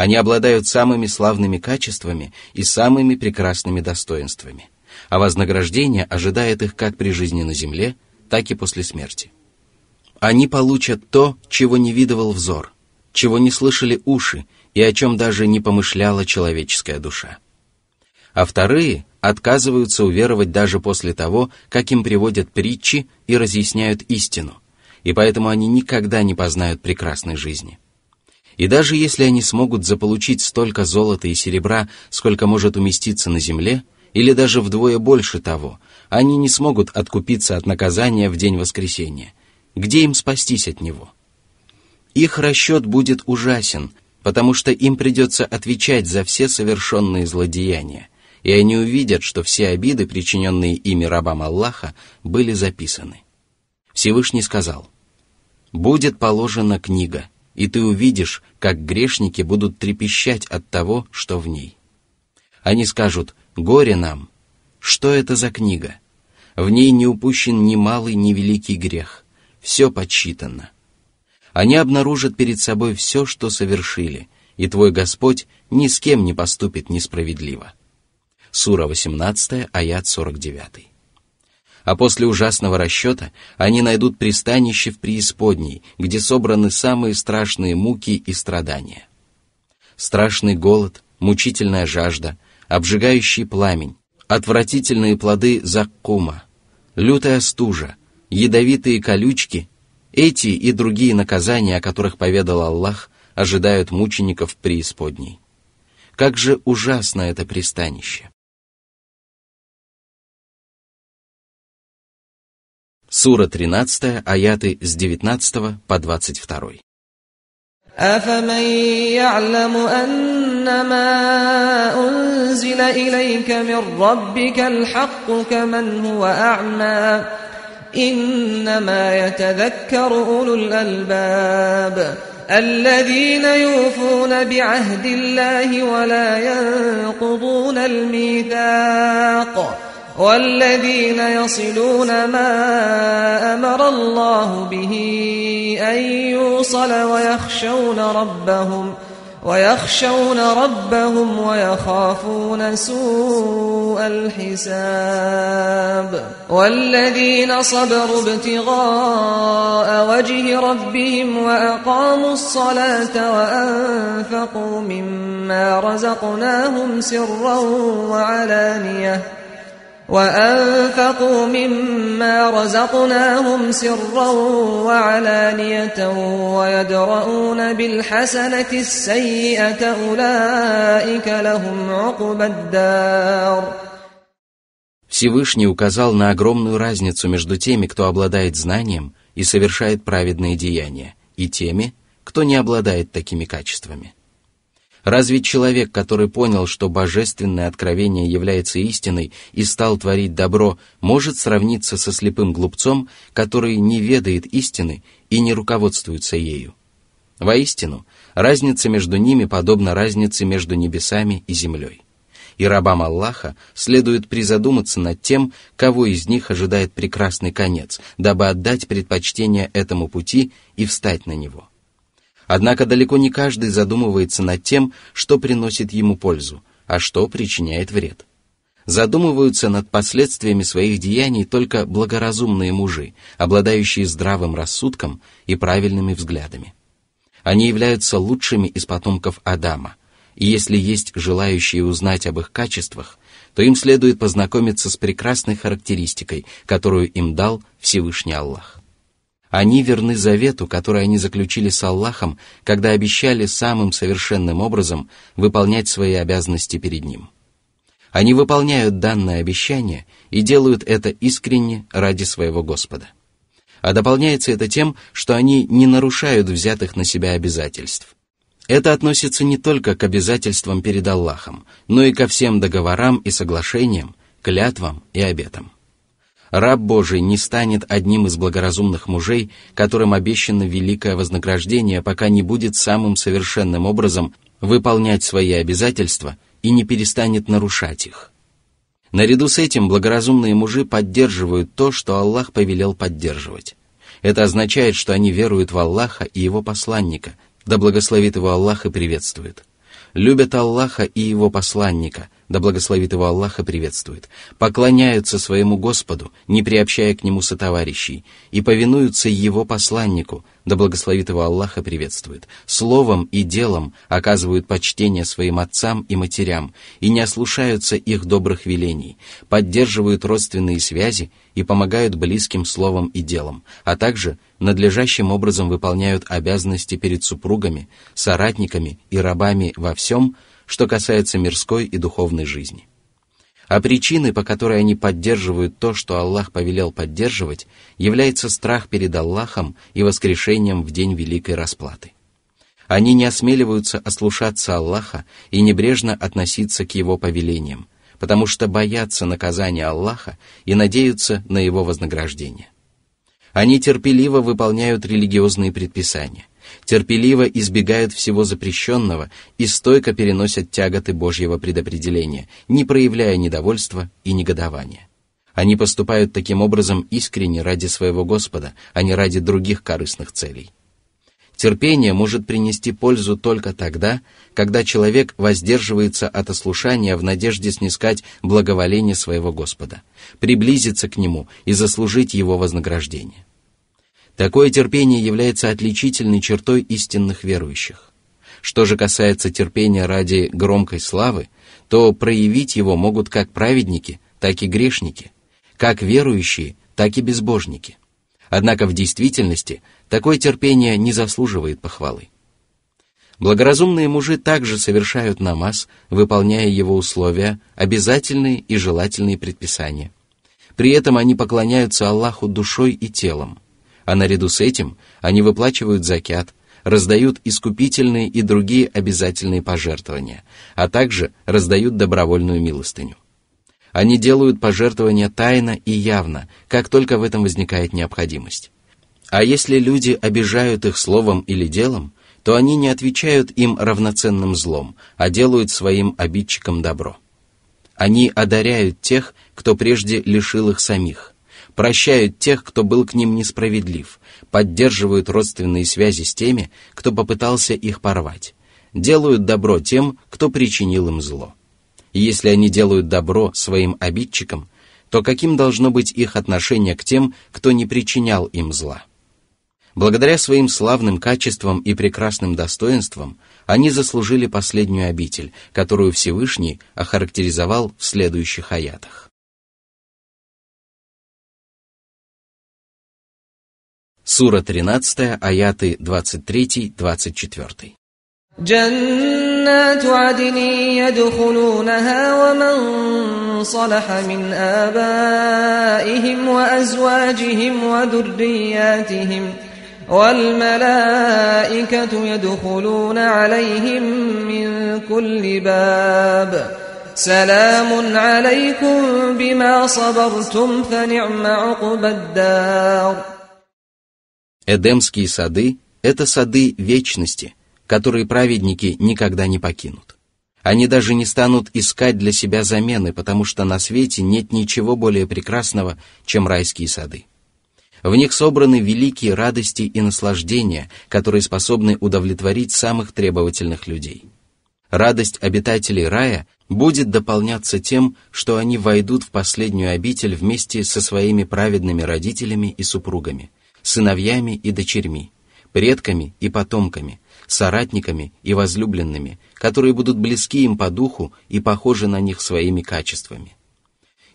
Они обладают самыми славными качествами и самыми прекрасными достоинствами, а вознаграждение ожидает их как при жизни на земле, так и после смерти. Они получат то, чего не видывал взор, чего не слышали уши и о чем даже не помышляла человеческая душа. А вторые отказываются уверовать даже после того, как им приводят притчи и разъясняют истину, и поэтому они никогда не познают прекрасной жизни – и даже если они смогут заполучить столько золота и серебра, сколько может уместиться на земле, или даже вдвое больше того, они не смогут откупиться от наказания в день воскресения. Где им спастись от него? Их расчет будет ужасен, потому что им придется отвечать за все совершенные злодеяния, и они увидят, что все обиды, причиненные ими рабам Аллаха, были записаны. Всевышний сказал, «Будет положена книга, и ты увидишь, как грешники будут трепещать от того, что в ней. Они скажут «Горе нам! Что это за книга? В ней не упущен ни малый, ни великий грех. Все подсчитано». Они обнаружат перед собой все, что совершили, и твой Господь ни с кем не поступит несправедливо. Сура 18, аят 49 а после ужасного расчета они найдут пристанище в преисподней, где собраны самые страшные муки и страдания. Страшный голод, мучительная жажда, обжигающий пламень, отвратительные плоды заккума, лютая стужа, ядовитые колючки — эти и другие наказания, о которых поведал Аллах, ожидают мучеников преисподней. Как же ужасно это пристанище! Сура 13, аяты с 19 по 22. أفمن يعلم أنما أنزل إليك من ربك الحق كمن هو أعمى إنما يتذكر أولو الألباب الذين يوفون بعهد الله ولا ينقضون الميثاق والذين يصلون ما امر الله به ان يوصل ويخشون ربهم ويخشون ربهم ويخافون سوء الحساب والذين صبروا ابتغاء وجه ربهم واقاموا الصلاه وانفقوا مما رزقناهم سرا وعلانيه وأنفقوا مما رزقناهم سرا وعلانية ويدرؤون بالحسنة السيئة أولئك لهم عقبى الدار Всевышний указал на огромную разницу между теми, кто обладает знанием и совершает праведные деяния, и теми, кто не обладает такими качествами. Разве человек, который понял, что божественное откровение является истиной и стал творить добро, может сравниться со слепым глупцом, который не ведает истины и не руководствуется ею? Воистину, разница между ними подобна разнице между небесами и землей. И рабам Аллаха следует призадуматься над тем, кого из них ожидает прекрасный конец, дабы отдать предпочтение этому пути и встать на него. Однако далеко не каждый задумывается над тем, что приносит ему пользу, а что причиняет вред. Задумываются над последствиями своих деяний только благоразумные мужи, обладающие здравым рассудком и правильными взглядами. Они являются лучшими из потомков Адама, и если есть желающие узнать об их качествах, то им следует познакомиться с прекрасной характеристикой, которую им дал Всевышний Аллах. Они верны завету, который они заключили с Аллахом, когда обещали самым совершенным образом выполнять свои обязанности перед Ним. Они выполняют данное обещание и делают это искренне ради своего Господа. А дополняется это тем, что они не нарушают взятых на себя обязательств. Это относится не только к обязательствам перед Аллахом, но и ко всем договорам и соглашениям, клятвам и обетам раб Божий не станет одним из благоразумных мужей, которым обещано великое вознаграждение, пока не будет самым совершенным образом выполнять свои обязательства и не перестанет нарушать их. Наряду с этим благоразумные мужи поддерживают то, что Аллах повелел поддерживать. Это означает, что они веруют в Аллаха и его посланника, да благословит его Аллах и приветствует. Любят Аллаха и его посланника – да благословит его Аллаха приветствует, поклоняются своему Господу, не приобщая к нему сотоварищей, и повинуются его посланнику, да благословит его Аллаха приветствует, словом и делом оказывают почтение своим отцам и матерям, и не ослушаются их добрых велений, поддерживают родственные связи и помогают близким словом и делом, а также надлежащим образом выполняют обязанности перед супругами, соратниками и рабами во всем – что касается мирской и духовной жизни. А причины, по которой они поддерживают то, что Аллах повелел поддерживать, является страх перед Аллахом и воскрешением в день великой расплаты. Они не осмеливаются ослушаться Аллаха и небрежно относиться к Его повелениям, потому что боятся наказания Аллаха и надеются на Его вознаграждение. Они терпеливо выполняют религиозные предписания, терпеливо избегают всего запрещенного и стойко переносят тяготы Божьего предопределения, не проявляя недовольства и негодования. Они поступают таким образом искренне ради своего Господа, а не ради других корыстных целей. Терпение может принести пользу только тогда, когда человек воздерживается от ослушания в надежде снискать благоволение своего Господа, приблизиться к Нему и заслужить Его вознаграждение. Такое терпение является отличительной чертой истинных верующих. Что же касается терпения ради громкой славы, то проявить его могут как праведники, так и грешники, как верующие, так и безбожники. Однако в действительности такое терпение не заслуживает похвалы. Благоразумные мужи также совершают намаз, выполняя его условия, обязательные и желательные предписания. При этом они поклоняются Аллаху душой и телом – а наряду с этим они выплачивают закят, раздают искупительные и другие обязательные пожертвования, а также раздают добровольную милостыню. Они делают пожертвования тайно и явно, как только в этом возникает необходимость. А если люди обижают их словом или делом, то они не отвечают им равноценным злом, а делают своим обидчикам добро. Они одаряют тех, кто прежде лишил их самих – прощают тех, кто был к ним несправедлив, поддерживают родственные связи с теми, кто попытался их порвать, делают добро тем, кто причинил им зло. И если они делают добро своим обидчикам, то каким должно быть их отношение к тем, кто не причинял им зла? Благодаря своим славным качествам и прекрасным достоинствам они заслужили последнюю обитель, которую Всевышний охарактеризовал в следующих аятах. Сура 13, аяты 23-24. جنات عدن يدخلونها ومن صلح من آبائهم وأزواجهم وذرياتهم والملائكة يدخلون عليهم من كل باب سلام عليكم بما صبرتم فنعم عقبى الدار Эдемские сады – это сады вечности, которые праведники никогда не покинут. Они даже не станут искать для себя замены, потому что на свете нет ничего более прекрасного, чем райские сады. В них собраны великие радости и наслаждения, которые способны удовлетворить самых требовательных людей. Радость обитателей рая будет дополняться тем, что они войдут в последнюю обитель вместе со своими праведными родителями и супругами – сыновьями и дочерьми, предками и потомками, соратниками и возлюбленными, которые будут близки им по духу и похожи на них своими качествами.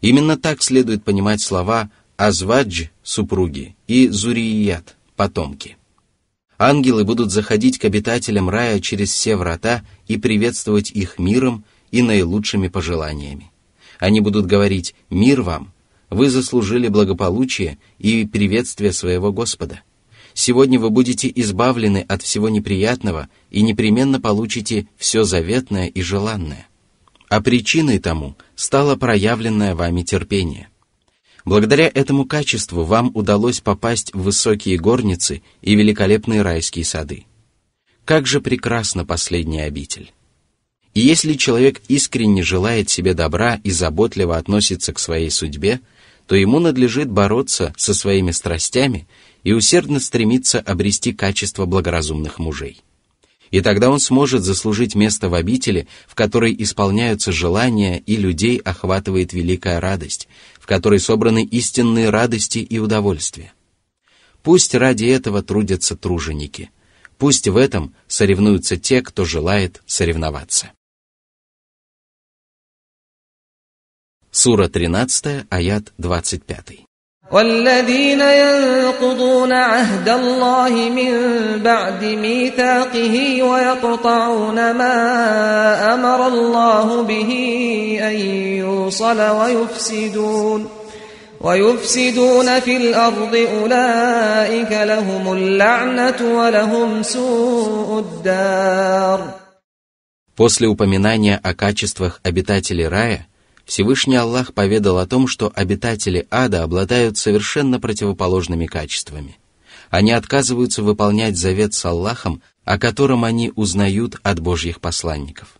Именно так следует понимать слова «азвадж» — супруги и «зурият» — потомки. Ангелы будут заходить к обитателям рая через все врата и приветствовать их миром и наилучшими пожеланиями. Они будут говорить «мир вам», вы заслужили благополучие и приветствие своего Господа. Сегодня вы будете избавлены от всего неприятного и непременно получите все заветное и желанное. А причиной тому стало проявленное вами терпение. Благодаря этому качеству вам удалось попасть в высокие горницы и великолепные райские сады. Как же прекрасна последняя обитель! И если человек искренне желает себе добра и заботливо относится к своей судьбе – то ему надлежит бороться со своими страстями и усердно стремиться обрести качество благоразумных мужей. И тогда он сможет заслужить место в обители, в которой исполняются желания и людей охватывает великая радость, в которой собраны истинные радости и удовольствия. Пусть ради этого трудятся труженики, пусть в этом соревнуются те, кто желает соревноваться. Сура 13, аят 25. والذين ينقضون عهد الله من بعد ميثاقه ويقطعون ما امر الله به ان يوصل ويفسدون ويفسدون في الارض اولئك لهم اللعنه ولهم سوء الدار После упоминания о качествах обитателей рая – Всевышний Аллах поведал о том, что обитатели ада обладают совершенно противоположными качествами. Они отказываются выполнять завет с Аллахом, о котором они узнают от Божьих посланников.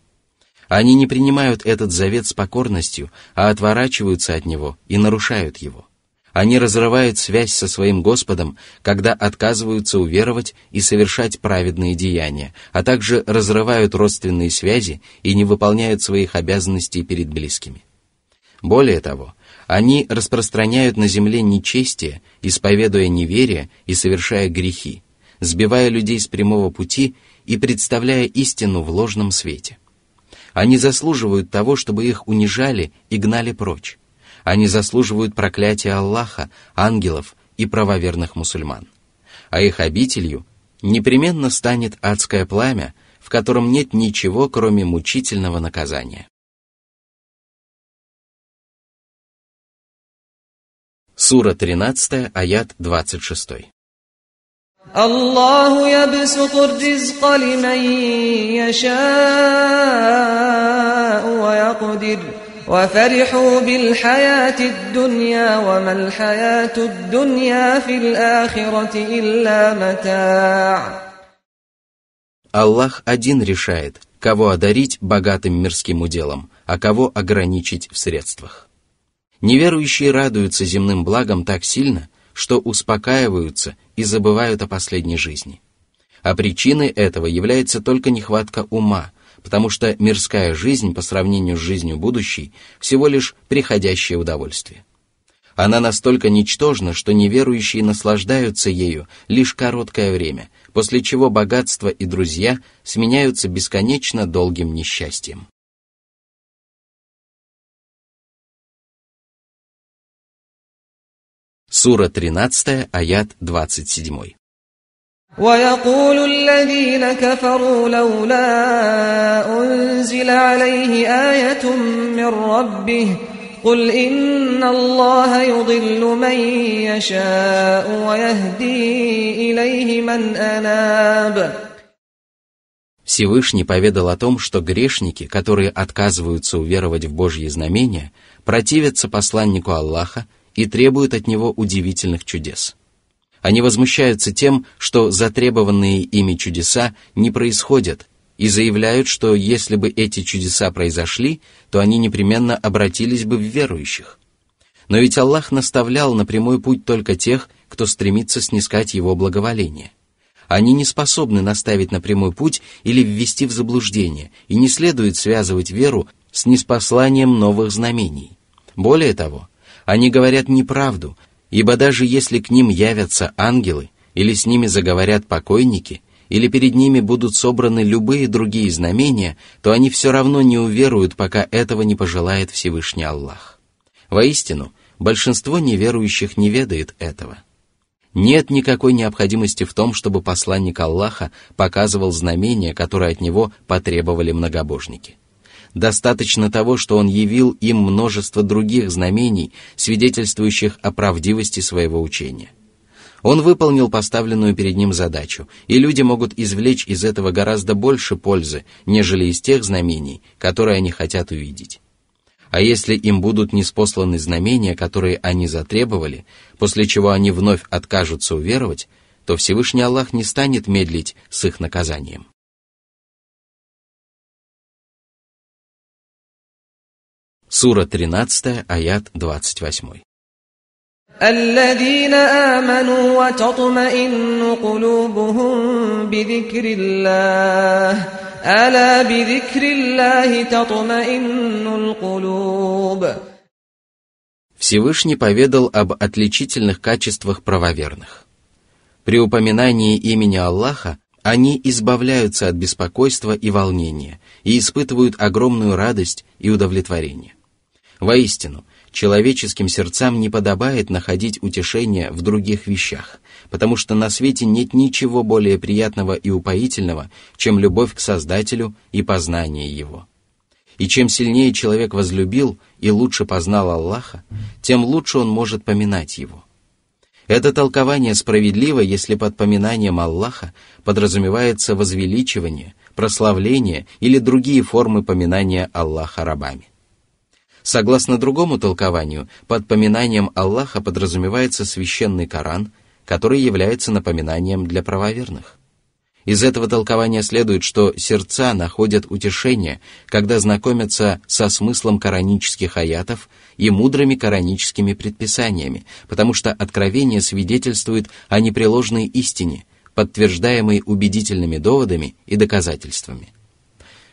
Они не принимают этот завет с покорностью, а отворачиваются от него и нарушают его. Они разрывают связь со своим Господом, когда отказываются уверовать и совершать праведные деяния, а также разрывают родственные связи и не выполняют своих обязанностей перед близкими. Более того, они распространяют на земле нечестие, исповедуя неверие и совершая грехи, сбивая людей с прямого пути и представляя истину в ложном свете. Они заслуживают того, чтобы их унижали и гнали прочь. Они заслуживают проклятия Аллаха, ангелов и правоверных мусульман. А их обителью непременно станет адское пламя, в котором нет ничего, кроме мучительного наказания. Сура 13, аят 26. الله يبسط الرزق لمن يشاء ويقدر وفرحوا بالحياة الدنيا وما الحياة الدنيا في الآخرة إلا متاع Аллах один решает, кого одарить богатым мирским уделом, а кого ограничить в средствах. Неверующие радуются земным благам так сильно, что успокаиваются и забывают о последней жизни. А причиной этого является только нехватка ума, потому что мирская жизнь по сравнению с жизнью будущей всего лишь приходящее удовольствие. Она настолько ничтожна, что неверующие наслаждаются ею лишь короткое время, после чего богатство и друзья сменяются бесконечно долгим несчастьем. Сура 13, аят 27. ويقول الذين كفروا Всевышний поведал о том, что грешники, которые отказываются уверовать в Божьи знамения, противятся посланнику Аллаха, и требуют от него удивительных чудес. Они возмущаются тем, что затребованные ими чудеса не происходят, и заявляют, что если бы эти чудеса произошли, то они непременно обратились бы в верующих. Но ведь Аллах наставлял на прямой путь только тех, кто стремится снискать его благоволение. Они не способны наставить на прямой путь или ввести в заблуждение, и не следует связывать веру с неспосланием новых знамений. Более того, они говорят неправду, ибо даже если к ним явятся ангелы, или с ними заговорят покойники, или перед ними будут собраны любые другие знамения, то они все равно не уверуют, пока этого не пожелает Всевышний Аллах. Воистину, большинство неверующих не ведает этого. Нет никакой необходимости в том, чтобы посланник Аллаха показывал знамения, которые от него потребовали многобожники достаточно того, что он явил им множество других знамений, свидетельствующих о правдивости своего учения. Он выполнил поставленную перед ним задачу, и люди могут извлечь из этого гораздо больше пользы, нежели из тех знамений, которые они хотят увидеть. А если им будут неспосланы знамения, которые они затребовали, после чего они вновь откажутся уверовать, то Всевышний Аллах не станет медлить с их наказанием. Сура 13, аят 28. الذين آمنوا Всевышний поведал об отличительных качествах правоверных. При упоминании имени Аллаха они избавляются от беспокойства и волнения и испытывают огромную радость и удовлетворение. Воистину, человеческим сердцам не подобает находить утешение в других вещах, потому что на свете нет ничего более приятного и упоительного, чем любовь к Создателю и познание Его. И чем сильнее человек возлюбил и лучше познал Аллаха, тем лучше он может поминать Его. Это толкование справедливо, если под поминанием Аллаха подразумевается возвеличивание, прославление или другие формы поминания Аллаха рабами. Согласно другому толкованию, под поминанием Аллаха подразумевается священный Коран, который является напоминанием для правоверных. Из этого толкования следует, что сердца находят утешение, когда знакомятся со смыслом коранических аятов и мудрыми кораническими предписаниями, потому что откровение свидетельствует о непреложной истине, подтверждаемой убедительными доводами и доказательствами.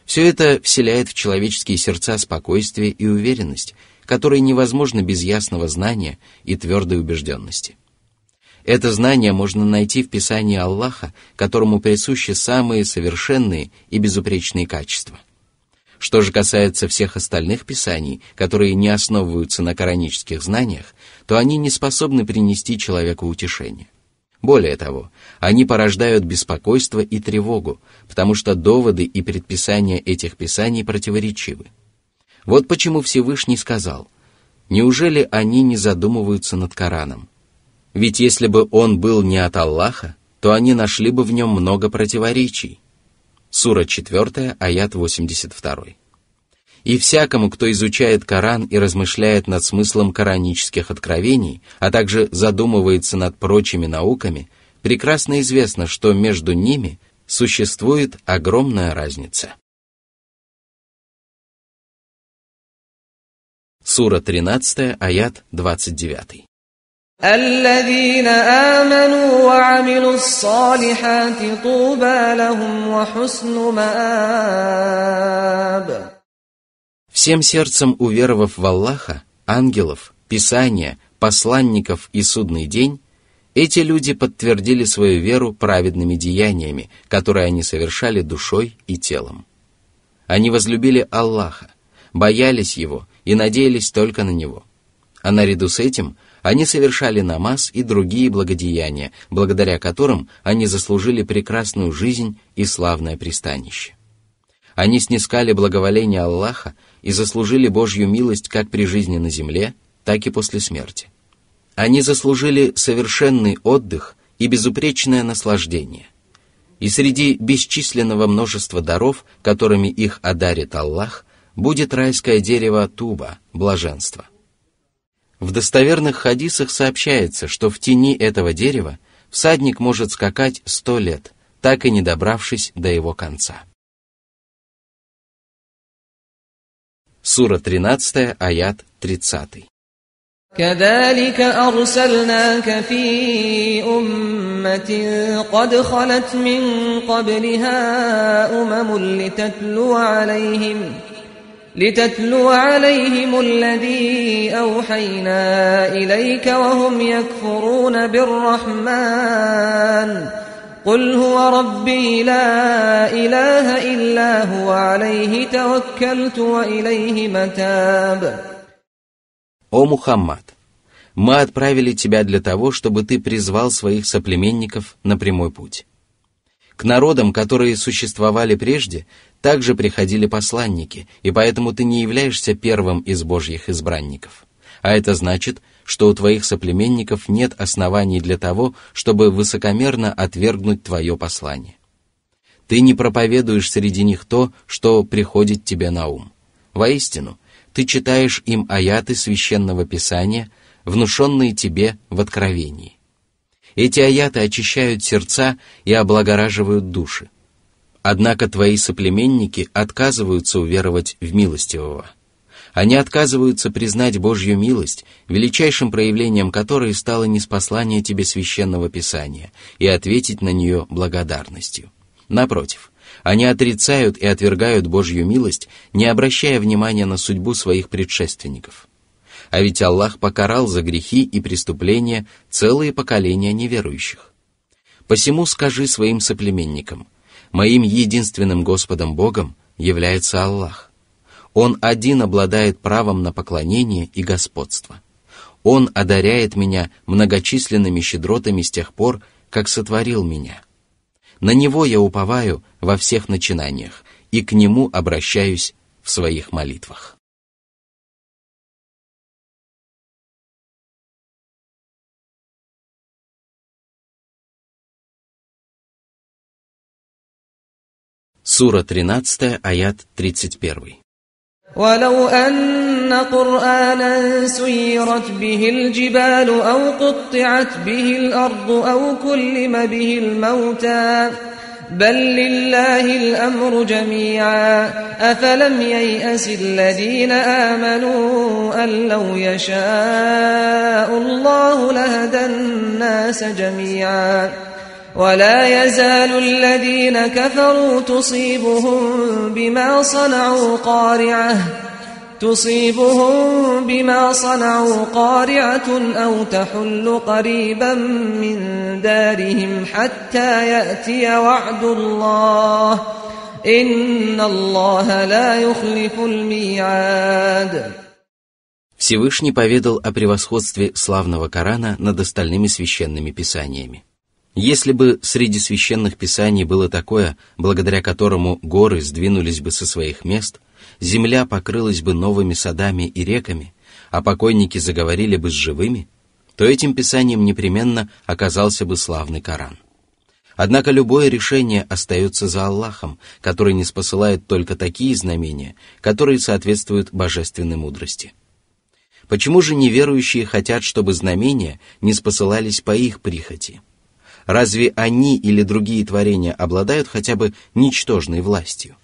Все это вселяет в человеческие сердца спокойствие и уверенность, которые невозможны без ясного знания и твердой убежденности. Это знание можно найти в Писании Аллаха, которому присущи самые совершенные и безупречные качества. Что же касается всех остальных писаний, которые не основываются на коранических знаниях, то они не способны принести человеку утешение. Более того, они порождают беспокойство и тревогу, потому что доводы и предписания этих писаний противоречивы. Вот почему Всевышний сказал, «Неужели они не задумываются над Кораном? Ведь если бы он был не от Аллаха, то они нашли бы в нем много противоречий». Сура 4, аят 82. И всякому, кто изучает Коран и размышляет над смыслом коранических откровений, а также задумывается над прочими науками, прекрасно известно, что между ними существует огромная разница. Сура 13, аят 29. الذين الصالحات طوبى لهم وحسن مآب Всем сердцем уверовав в Аллаха, ангелов, Писания, посланников и судный день, эти люди подтвердили свою веру праведными деяниями, которые они совершали душой и телом. Они возлюбили Аллаха, боялись Его и надеялись только на Него. А наряду с этим они совершали намаз и другие благодеяния, благодаря которым они заслужили прекрасную жизнь и славное пристанище. Они снискали благоволение Аллаха и заслужили Божью милость как при жизни на земле, так и после смерти. Они заслужили совершенный отдых и безупречное наслаждение. И среди бесчисленного множества даров, которыми их одарит Аллах, будет райское дерево Туба, блаженство. В достоверных хадисах сообщается, что в тени этого дерева всадник может скакать сто лет, так и не добравшись до его конца. Сура 13, аят 30. كذلك أرسلناك في أمة قد خلت من قبلها أمم لتتلو عليهم لتتلو عليهم الذي أوحينا إليك وهم يكفرون بالرحمن قل هو ربي لا إله إلا هو عليه توكلت وإليه متاب О Мухаммад, мы отправили тебя для того, чтобы ты призвал своих соплеменников на прямой путь. К народам, которые существовали прежде, также приходили посланники, и поэтому ты не являешься первым из Божьих избранников. А это значит, что у твоих соплеменников нет оснований для того, чтобы высокомерно отвергнуть твое послание. Ты не проповедуешь среди них то, что приходит тебе на ум. Воистину, ты читаешь им аяты священного писания, внушенные тебе в откровении. Эти аяты очищают сердца и облагораживают души. Однако твои соплеменники отказываются уверовать в милостивого – они отказываются признать Божью милость, величайшим проявлением которой стало неспослание тебе священного писания, и ответить на нее благодарностью. Напротив, они отрицают и отвергают Божью милость, не обращая внимания на судьбу своих предшественников. А ведь Аллах покарал за грехи и преступления целые поколения неверующих. Посему скажи своим соплеменникам, моим единственным Господом Богом является Аллах. Он один обладает правом на поклонение и господство. Он одаряет меня многочисленными щедротами с тех пор, как сотворил меня. На него я уповаю во всех начинаниях и к нему обращаюсь в своих молитвах. Сура 13, аят 31. ولو أن قرآنا سيرت به الجبال أو قطعت به الأرض أو كلم به الموتى بل لله الأمر جميعا أفلم ييأس الذين آمنوا أن لو يشاء الله لهدى الناس جميعا ولا يزال الذين كفروا تصيبهم بما صنعوا قارعة تصيبهم بما صنعوا قارعة أو تحل قريبا من دارهم حتى يأتي وعد الله إن الله لا يخلف الميعاد Всевышний поведал о превосходстве славного Корана над остальными священными писаниями. Если бы среди священных писаний было такое, благодаря которому горы сдвинулись бы со своих мест, земля покрылась бы новыми садами и реками, а покойники заговорили бы с живыми, то этим писанием непременно оказался бы славный Коран. Однако любое решение остается за Аллахом, который не спосылает только такие знамения, которые соответствуют божественной мудрости. Почему же неверующие хотят, чтобы знамения не спосылались по их прихоти – Разве они или другие творения обладают хотя бы ничтожной властью?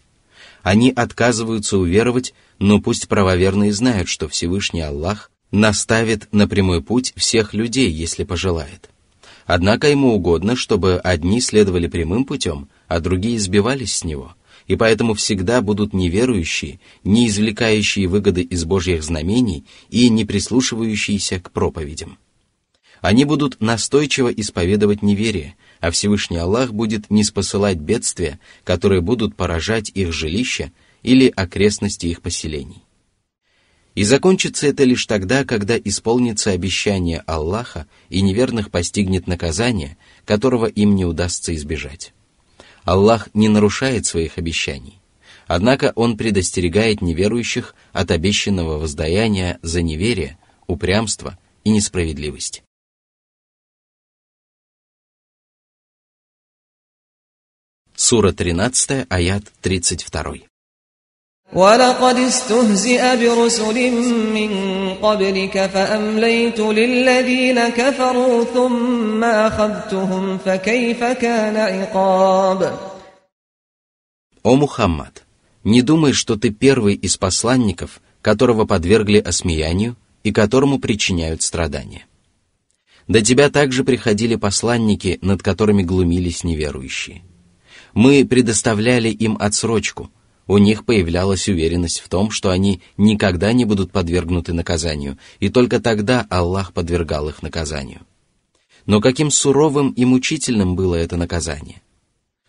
Они отказываются уверовать, но пусть правоверные знают, что Всевышний Аллах наставит на прямой путь всех людей, если пожелает. Однако ему угодно, чтобы одни следовали прямым путем, а другие сбивались с него, и поэтому всегда будут неверующие, не извлекающие выгоды из Божьих знамений и не прислушивающиеся к проповедям. Они будут настойчиво исповедовать неверие, а Всевышний Аллах будет не спосылать бедствия, которые будут поражать их жилища или окрестности их поселений. И закончится это лишь тогда, когда исполнится обещание Аллаха и неверных постигнет наказание, которого им не удастся избежать. Аллах не нарушает своих обещаний, однако Он предостерегает неверующих от обещанного воздаяния за неверие, упрямство и несправедливость. Сура 13, аят 32. ولقد О Мухаммад, не думай, что ты первый из посланников, которого подвергли осмеянию и которому причиняют страдания. До тебя также приходили посланники, над которыми глумились неверующие. Мы предоставляли им отсрочку. У них появлялась уверенность в том, что они никогда не будут подвергнуты наказанию, и только тогда Аллах подвергал их наказанию. Но каким суровым и мучительным было это наказание?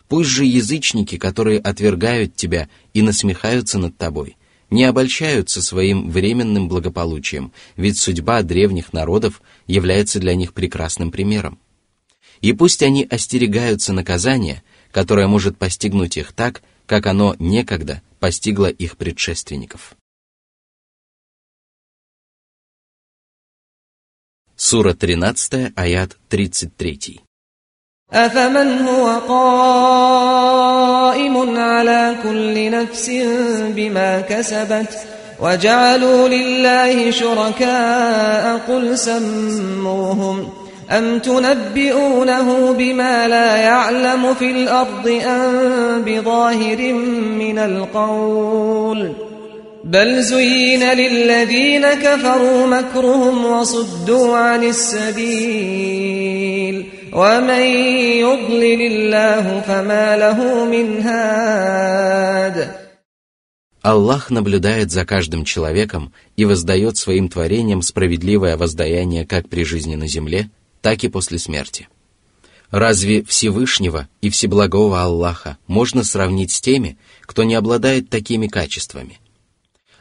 Пусть же язычники, которые отвергают тебя и насмехаются над тобой, не обольщаются своим временным благополучием, ведь судьба древних народов является для них прекрасным примером. И пусть они остерегаются наказания – которое может постигнуть их так, как оно некогда постигло их предшественников. Сура 13, аят 33. أفمن هو قائم على كل نفس بما كسبت وجعلوا لله شركاء قل سموهم أم تنبئونه بما لا يعلم في الأرض أم بظاهر من القول بل زين للذين كفروا مكرهم وصدوا عن السبيل ومن يضلل الله فما له من هاد Аллах наблюдает за каждым человеком и воздает своим творениям справедливое воздаяние как при жизни на земле – так и после смерти. Разве Всевышнего и Всеблагого Аллаха можно сравнить с теми, кто не обладает такими качествами?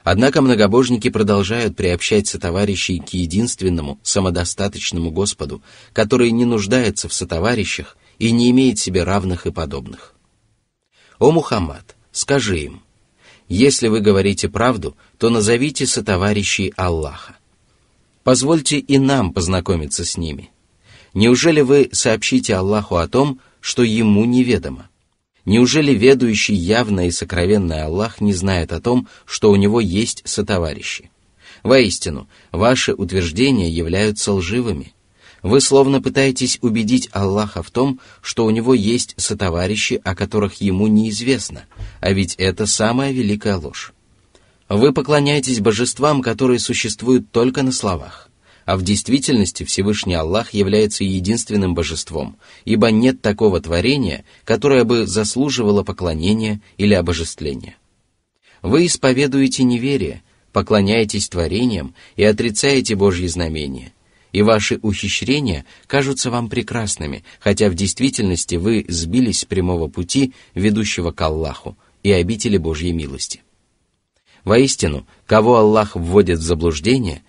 Однако многобожники продолжают приобщать сотоварищей к единственному, самодостаточному Господу, который не нуждается в сотоварищах и не имеет себе равных и подобных. О Мухаммад, скажи им, если вы говорите правду, то назовите сотоварищей Аллаха. Позвольте и нам познакомиться с ними – Неужели вы сообщите Аллаху о том, что ему неведомо? Неужели ведущий явно и сокровенно Аллах не знает о том, что у него есть сотоварищи? Воистину, ваши утверждения являются лживыми. Вы словно пытаетесь убедить Аллаха в том, что у него есть сотоварищи, о которых ему неизвестно, а ведь это самая великая ложь. Вы поклоняетесь божествам, которые существуют только на словах а в действительности Всевышний Аллах является единственным божеством, ибо нет такого творения, которое бы заслуживало поклонения или обожествления. Вы исповедуете неверие, поклоняетесь творениям и отрицаете Божьи знамения, и ваши ухищрения кажутся вам прекрасными, хотя в действительности вы сбились с прямого пути, ведущего к Аллаху и обители Божьей милости. Воистину, кого Аллах вводит в заблуждение –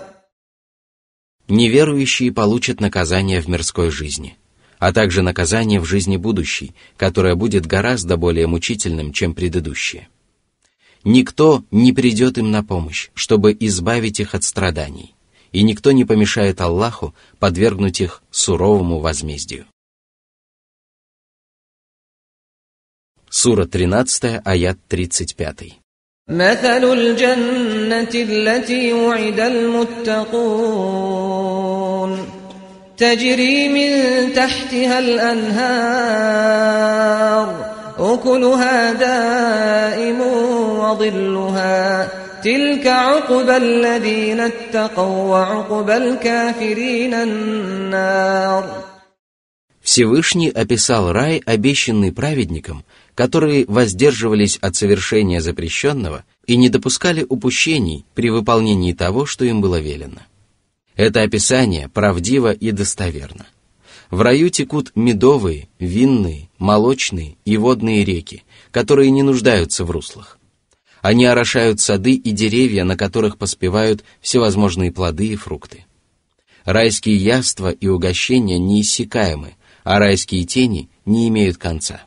неверующие получат наказание в мирской жизни, а также наказание в жизни будущей, которое будет гораздо более мучительным, чем предыдущее. Никто не придет им на помощь, чтобы избавить их от страданий, и никто не помешает Аллаху подвергнуть их суровому возмездию. Сура 13, аят 35. مثل الجنة التي وعد المتقون تجري من تحتها الأنهار أكلها دائم وظلها تلك عقبى الذين اتقوا وعقبى الكافرين النار Всевышний описал рай, обещанный праведникам – которые воздерживались от совершения запрещенного и не допускали упущений при выполнении того, что им было велено. Это описание правдиво и достоверно. В раю текут медовые, винные, молочные и водные реки, которые не нуждаются в руслах. Они орошают сады и деревья, на которых поспевают всевозможные плоды и фрукты. Райские яства и угощения неиссякаемы, а райские тени не имеют конца.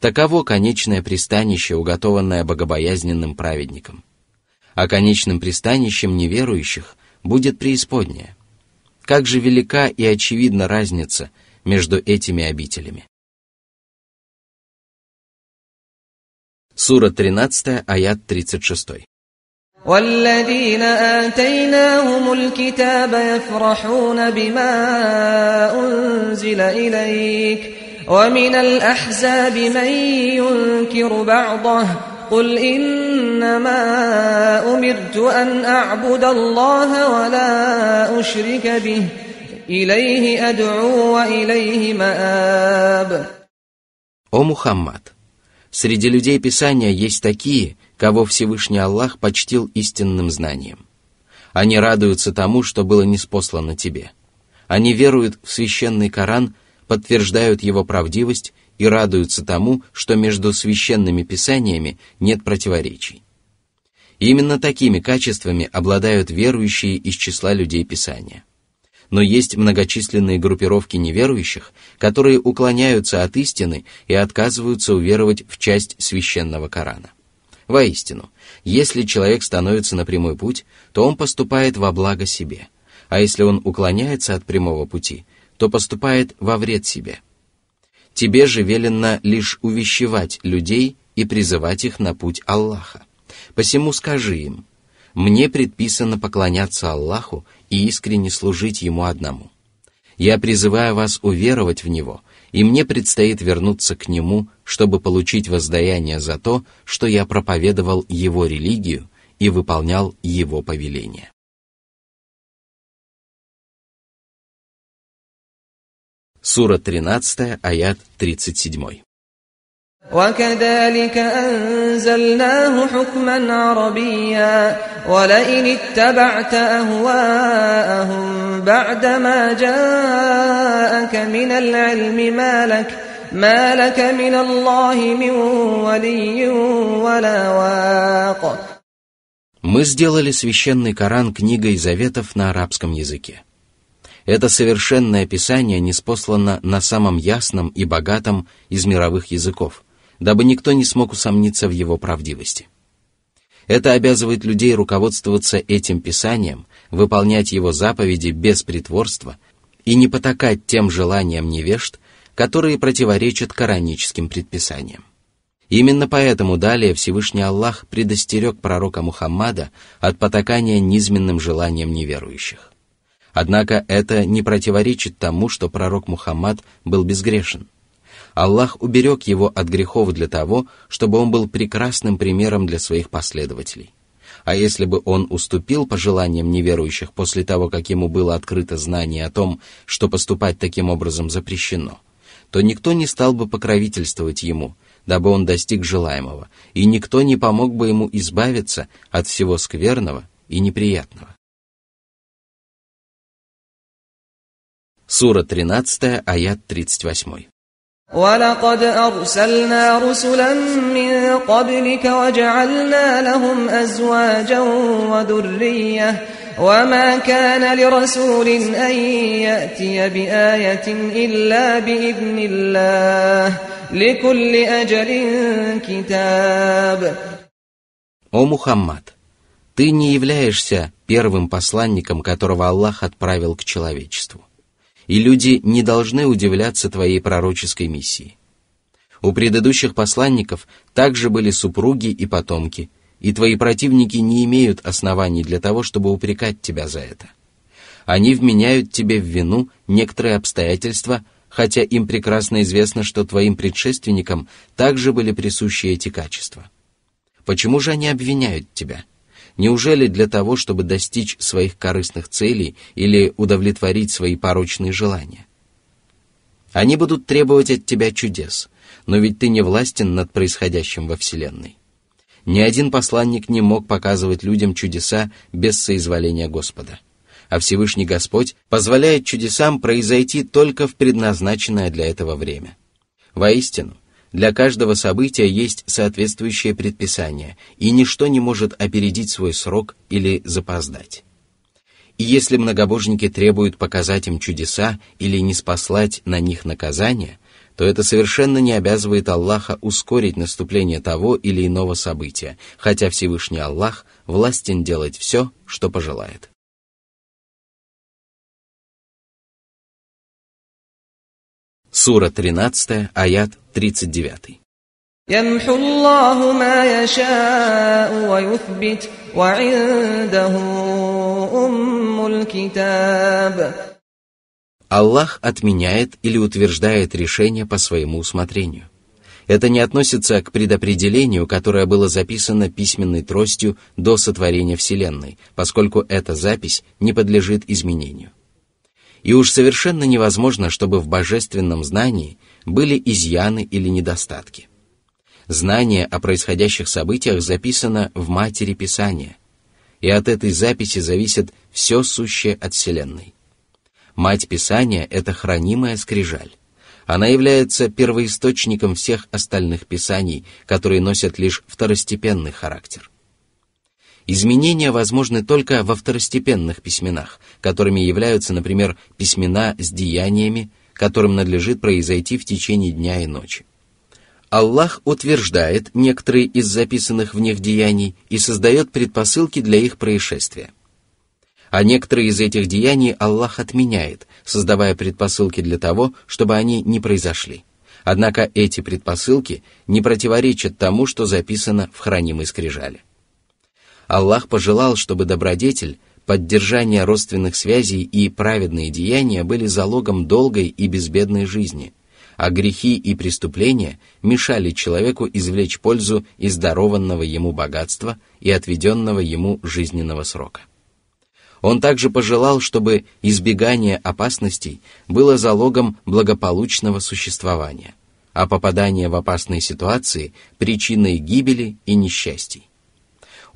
Таково конечное пристанище, уготованное богобоязненным праведникам. А конечным пристанищем неверующих будет преисподняя. Как же велика и очевидна разница между этими обителями. Сура 13, аят 36. والذين آتيناهم الكتاب يفرحون بما أنزل إليك ومن الأحزاب من ينكر بعضه قل إنما أمرت أن أعبد الله ولا أشرك به إليه أدعو وإليه مآب О Мухаммад! Среди людей Писания есть такие, кого Всевышний Аллах почтил истинным знанием. Они радуются тому, что было неспослано тебе. Они веруют в священный Коран – подтверждают его правдивость и радуются тому, что между священными писаниями нет противоречий. Именно такими качествами обладают верующие из числа людей Писания. Но есть многочисленные группировки неверующих, которые уклоняются от истины и отказываются уверовать в часть священного Корана. Воистину, если человек становится на прямой путь, то он поступает во благо себе, а если он уклоняется от прямого пути – то поступает во вред себе. Тебе же велено лишь увещевать людей и призывать их на путь Аллаха. Посему скажи им, мне предписано поклоняться Аллаху и искренне служить Ему одному. Я призываю вас уверовать в Него, и мне предстоит вернуться к Нему, чтобы получить воздаяние за то, что я проповедовал Его религию и выполнял Его повеление. Сура 13, аят 37. وكذلك أنزلناه حكما عربيا ولئن اتبعت أهواءهم بعدما جاءك من العلم ما لك ما لك من الله من ولي ولا واق Мы сделали священный Коран книгой заветов на арабском языке. Это совершенное описание неспослано на самом ясном и богатом из мировых языков, дабы никто не смог усомниться в его правдивости. Это обязывает людей руководствоваться этим писанием, выполнять его заповеди без притворства и не потакать тем желаниям невежд, которые противоречат кораническим предписаниям. Именно поэтому далее Всевышний Аллах предостерег пророка Мухаммада от потакания низменным желаниям неверующих. Однако это не противоречит тому, что пророк Мухаммад был безгрешен. Аллах уберег его от грехов для того, чтобы он был прекрасным примером для своих последователей. А если бы он уступил пожеланиям неверующих после того, как ему было открыто знание о том, что поступать таким образом запрещено, то никто не стал бы покровительствовать ему, дабы он достиг желаемого, и никто не помог бы ему избавиться от всего скверного и неприятного. Сура 13, аят 38. ولقد أرسلنا رسلا من قبلك وجعلنا لهم أزواجا وذرية وما كان لرسول أن يأتي بآية إلا بإذن الله لكل أجل كتاب О Мухаммад, ты не являешься первым посланником, которого Аллах отправил к человечеству и люди не должны удивляться твоей пророческой миссии. У предыдущих посланников также были супруги и потомки, и твои противники не имеют оснований для того, чтобы упрекать тебя за это. Они вменяют тебе в вину некоторые обстоятельства, хотя им прекрасно известно, что твоим предшественникам также были присущи эти качества. Почему же они обвиняют тебя?» Неужели для того, чтобы достичь своих корыстных целей или удовлетворить свои порочные желания? Они будут требовать от тебя чудес, но ведь ты не властен над происходящим во Вселенной. Ни один посланник не мог показывать людям чудеса без соизволения Господа. А Всевышний Господь позволяет чудесам произойти только в предназначенное для этого время. Воистину, для каждого события есть соответствующее предписание, и ничто не может опередить свой срок или запоздать. И если многобожники требуют показать им чудеса или не спаслать на них наказание, то это совершенно не обязывает Аллаха ускорить наступление того или иного события, хотя Всевышний Аллах властен делать все, что пожелает. Сура 13, аят 39. يمحو Аллах отменяет или утверждает решение по своему усмотрению. Это не относится к предопределению, которое было записано письменной тростью до сотворения Вселенной, поскольку эта запись не подлежит изменению и уж совершенно невозможно, чтобы в божественном знании были изъяны или недостатки. Знание о происходящих событиях записано в матери Писания, и от этой записи зависит все сущее от Вселенной. Мать Писания — это хранимая скрижаль. Она является первоисточником всех остальных писаний, которые носят лишь второстепенный характер — Изменения возможны только во второстепенных письменах, которыми являются, например, письмена с деяниями, которым надлежит произойти в течение дня и ночи. Аллах утверждает некоторые из записанных в них деяний и создает предпосылки для их происшествия. А некоторые из этих деяний Аллах отменяет, создавая предпосылки для того, чтобы они не произошли. Однако эти предпосылки не противоречат тому, что записано в хранимой скрижали. Аллах пожелал, чтобы добродетель, поддержание родственных связей и праведные деяния были залогом долгой и безбедной жизни, а грехи и преступления мешали человеку извлечь пользу из дарованного ему богатства и отведенного ему жизненного срока. Он также пожелал, чтобы избегание опасностей было залогом благополучного существования, а попадание в опасные ситуации – причиной гибели и несчастий.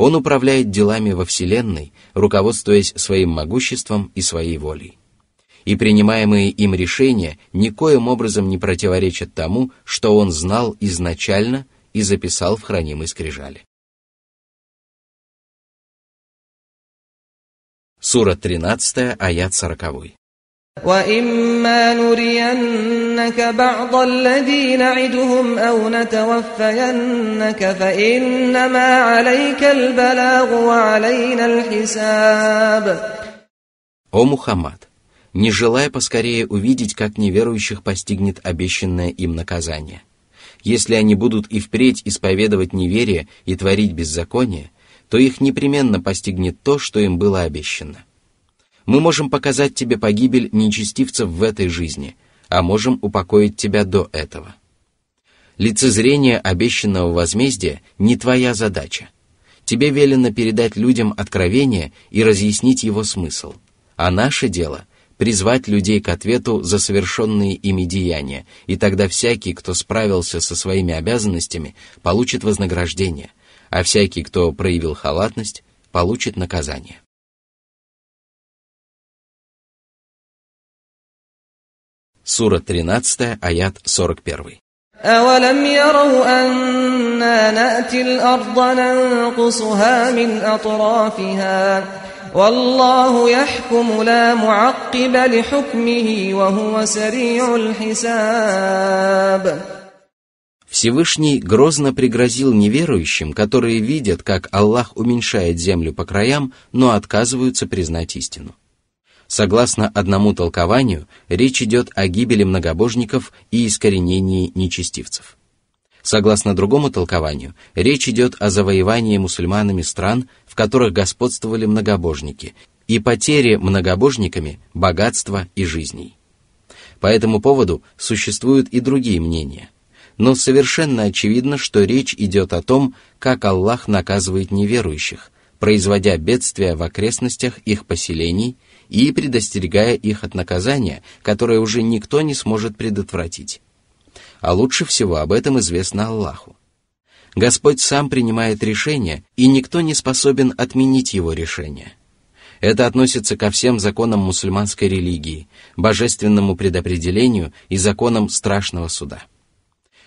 Он управляет делами во Вселенной, руководствуясь своим могуществом и своей волей. И принимаемые им решения никоим образом не противоречат тому, что он знал изначально и записал в хранимой скрижали. Сура 13, аят 40. О Мухаммад, не желая поскорее увидеть, как неверующих постигнет обещанное им наказание. Если они будут и впредь исповедовать неверие и творить беззаконие, то их непременно постигнет то, что им было обещано. Мы можем показать тебе погибель нечестивцев в этой жизни, а можем упокоить тебя до этого. Лицезрение обещанного возмездия не твоя задача. Тебе велено передать людям откровение и разъяснить его смысл. А наше дело — призвать людей к ответу за совершенные ими деяния, и тогда всякий, кто справился со своими обязанностями, получит вознаграждение, а всякий, кто проявил халатность, получит наказание. Сура 13, аят 41. أولم يروا أنا نأتي الأرض ننقصها من أطرافها والله يحكم لا معقب لحكمه وهو سريع الحساب Всевышний грозно пригрозил неверующим, которые видят, как Аллах уменьшает землю по краям, но отказываются признать истину. Согласно одному толкованию, речь идет о гибели многобожников и искоренении нечестивцев. Согласно другому толкованию, речь идет о завоевании мусульманами стран, в которых господствовали многобожники, и потере многобожниками богатства и жизней. По этому поводу существуют и другие мнения. Но совершенно очевидно, что речь идет о том, как Аллах наказывает неверующих, производя бедствия в окрестностях их поселений – и предостерегая их от наказания, которое уже никто не сможет предотвратить. А лучше всего об этом известно Аллаху. Господь сам принимает решение, и никто не способен отменить его решение. Это относится ко всем законам мусульманской религии, божественному предопределению и законам страшного суда.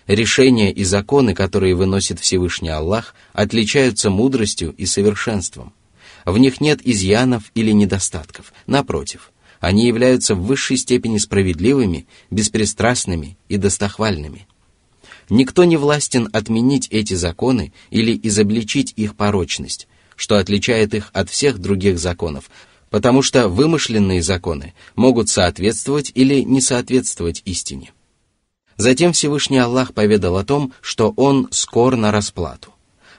Решения и законы, которые выносит Всевышний Аллах, отличаются мудростью и совершенством – в них нет изъянов или недостатков. Напротив, они являются в высшей степени справедливыми, беспристрастными и достохвальными. Никто не властен отменить эти законы или изобличить их порочность, что отличает их от всех других законов, потому что вымышленные законы могут соответствовать или не соответствовать истине. Затем Всевышний Аллах поведал о том, что Он скор на расплату.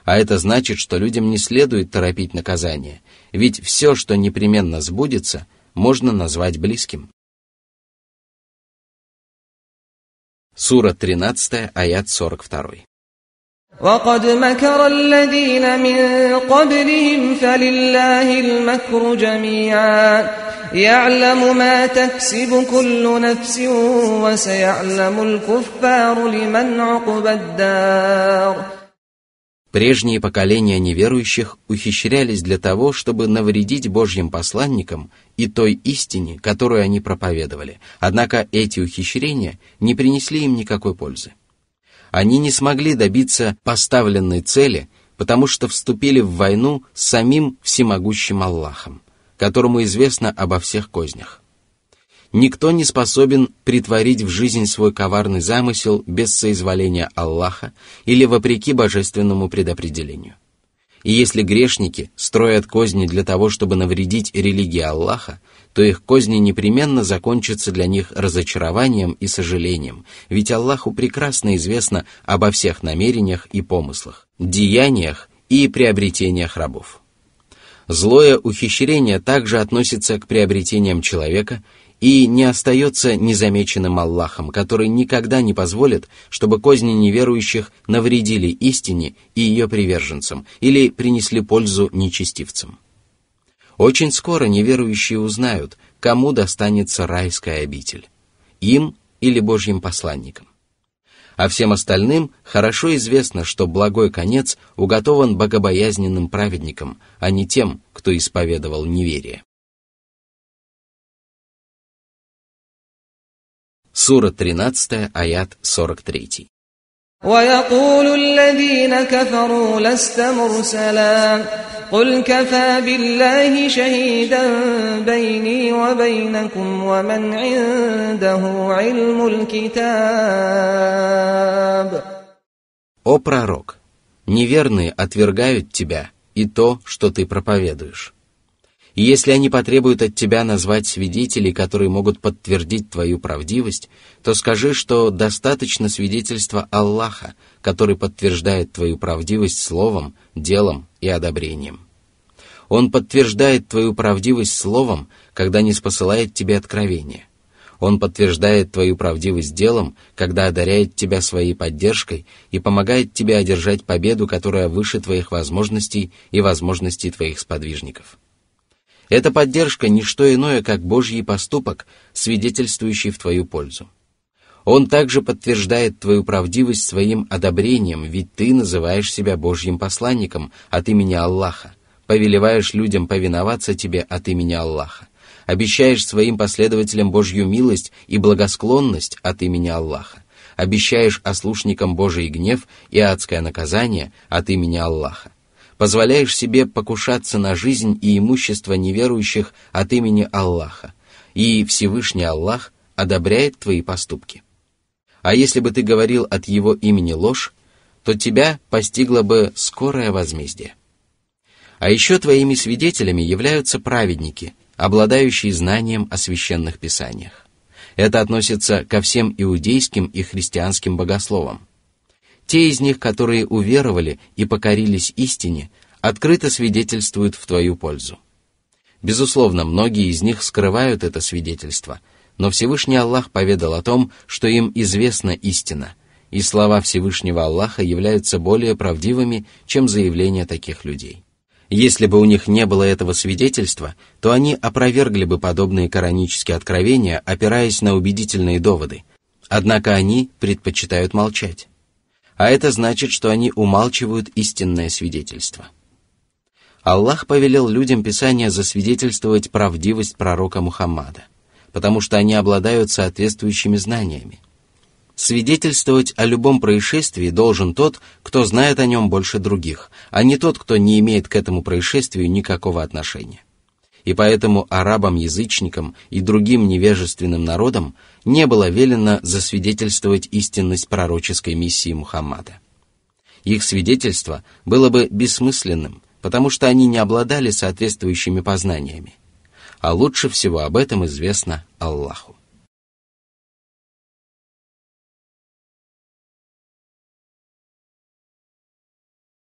А это значит, что людям не следует торопить наказание, ведь все, что непременно сбудется, можно назвать близким. Сура 13, аят 42. وقد مكر الذين من قبلهم فلله المكر جميعا يعلم ما تكسب كل نفس وسيعلم الكفار لمن عقبى الدار Прежние поколения неверующих ухищрялись для того, чтобы навредить Божьим посланникам и той истине, которую они проповедовали, однако эти ухищрения не принесли им никакой пользы. Они не смогли добиться поставленной цели, потому что вступили в войну с самим всемогущим Аллахом, которому известно обо всех кознях. Никто не способен притворить в жизнь свой коварный замысел без соизволения Аллаха или вопреки божественному предопределению. И если грешники строят козни для того, чтобы навредить религии Аллаха, то их козни непременно закончатся для них разочарованием и сожалением, ведь Аллаху прекрасно известно обо всех намерениях и помыслах, деяниях и приобретениях рабов. Злое ухищрение также относится к приобретениям человека и не остается незамеченным Аллахом, который никогда не позволит, чтобы козни неверующих навредили истине и ее приверженцам или принесли пользу нечестивцам. Очень скоро неверующие узнают, кому достанется райская обитель – им или Божьим посланникам. А всем остальным хорошо известно, что благой конец уготован богобоязненным праведникам, а не тем, кто исповедовал неверие. Сура 13, аят 43. ويقول الذين كفروا لست مرسلا قل كفى بالله شهيدا بيني وبينكم ومن عنده علم الكتاب О пророк, неверные отвергают тебя и то, что ты проповедуешь. И если они потребуют от тебя назвать свидетелей, которые могут подтвердить твою правдивость, то скажи, что достаточно свидетельства Аллаха, который подтверждает твою правдивость словом, делом и одобрением. Он подтверждает твою правдивость словом, когда не спосылает тебе откровения. Он подтверждает твою правдивость делом, когда одаряет тебя своей поддержкой и помогает тебе одержать победу, которая выше твоих возможностей и возможностей твоих сподвижников. Эта поддержка – ничто иное, как Божий поступок, свидетельствующий в твою пользу. Он также подтверждает твою правдивость своим одобрением, ведь ты называешь себя Божьим посланником от имени Аллаха, повелеваешь людям повиноваться тебе от имени Аллаха, обещаешь своим последователям Божью милость и благосклонность от имени Аллаха, обещаешь ослушникам Божий гнев и адское наказание от имени Аллаха позволяешь себе покушаться на жизнь и имущество неверующих от имени Аллаха, и Всевышний Аллах одобряет твои поступки. А если бы ты говорил от его имени ложь, то тебя постигло бы скорое возмездие. А еще твоими свидетелями являются праведники, обладающие знанием о священных писаниях. Это относится ко всем иудейским и христианским богословам – те из них, которые уверовали и покорились истине, открыто свидетельствуют в твою пользу. Безусловно, многие из них скрывают это свидетельство, но Всевышний Аллах поведал о том, что им известна истина, и слова Всевышнего Аллаха являются более правдивыми, чем заявления таких людей. Если бы у них не было этого свидетельства, то они опровергли бы подобные коранические откровения, опираясь на убедительные доводы. Однако они предпочитают молчать а это значит, что они умалчивают истинное свидетельство. Аллах повелел людям Писания засвидетельствовать правдивость пророка Мухаммада, потому что они обладают соответствующими знаниями. Свидетельствовать о любом происшествии должен тот, кто знает о нем больше других, а не тот, кто не имеет к этому происшествию никакого отношения и поэтому арабам-язычникам и другим невежественным народам не было велено засвидетельствовать истинность пророческой миссии Мухаммада. Их свидетельство было бы бессмысленным, потому что они не обладали соответствующими познаниями. А лучше всего об этом известно Аллаху.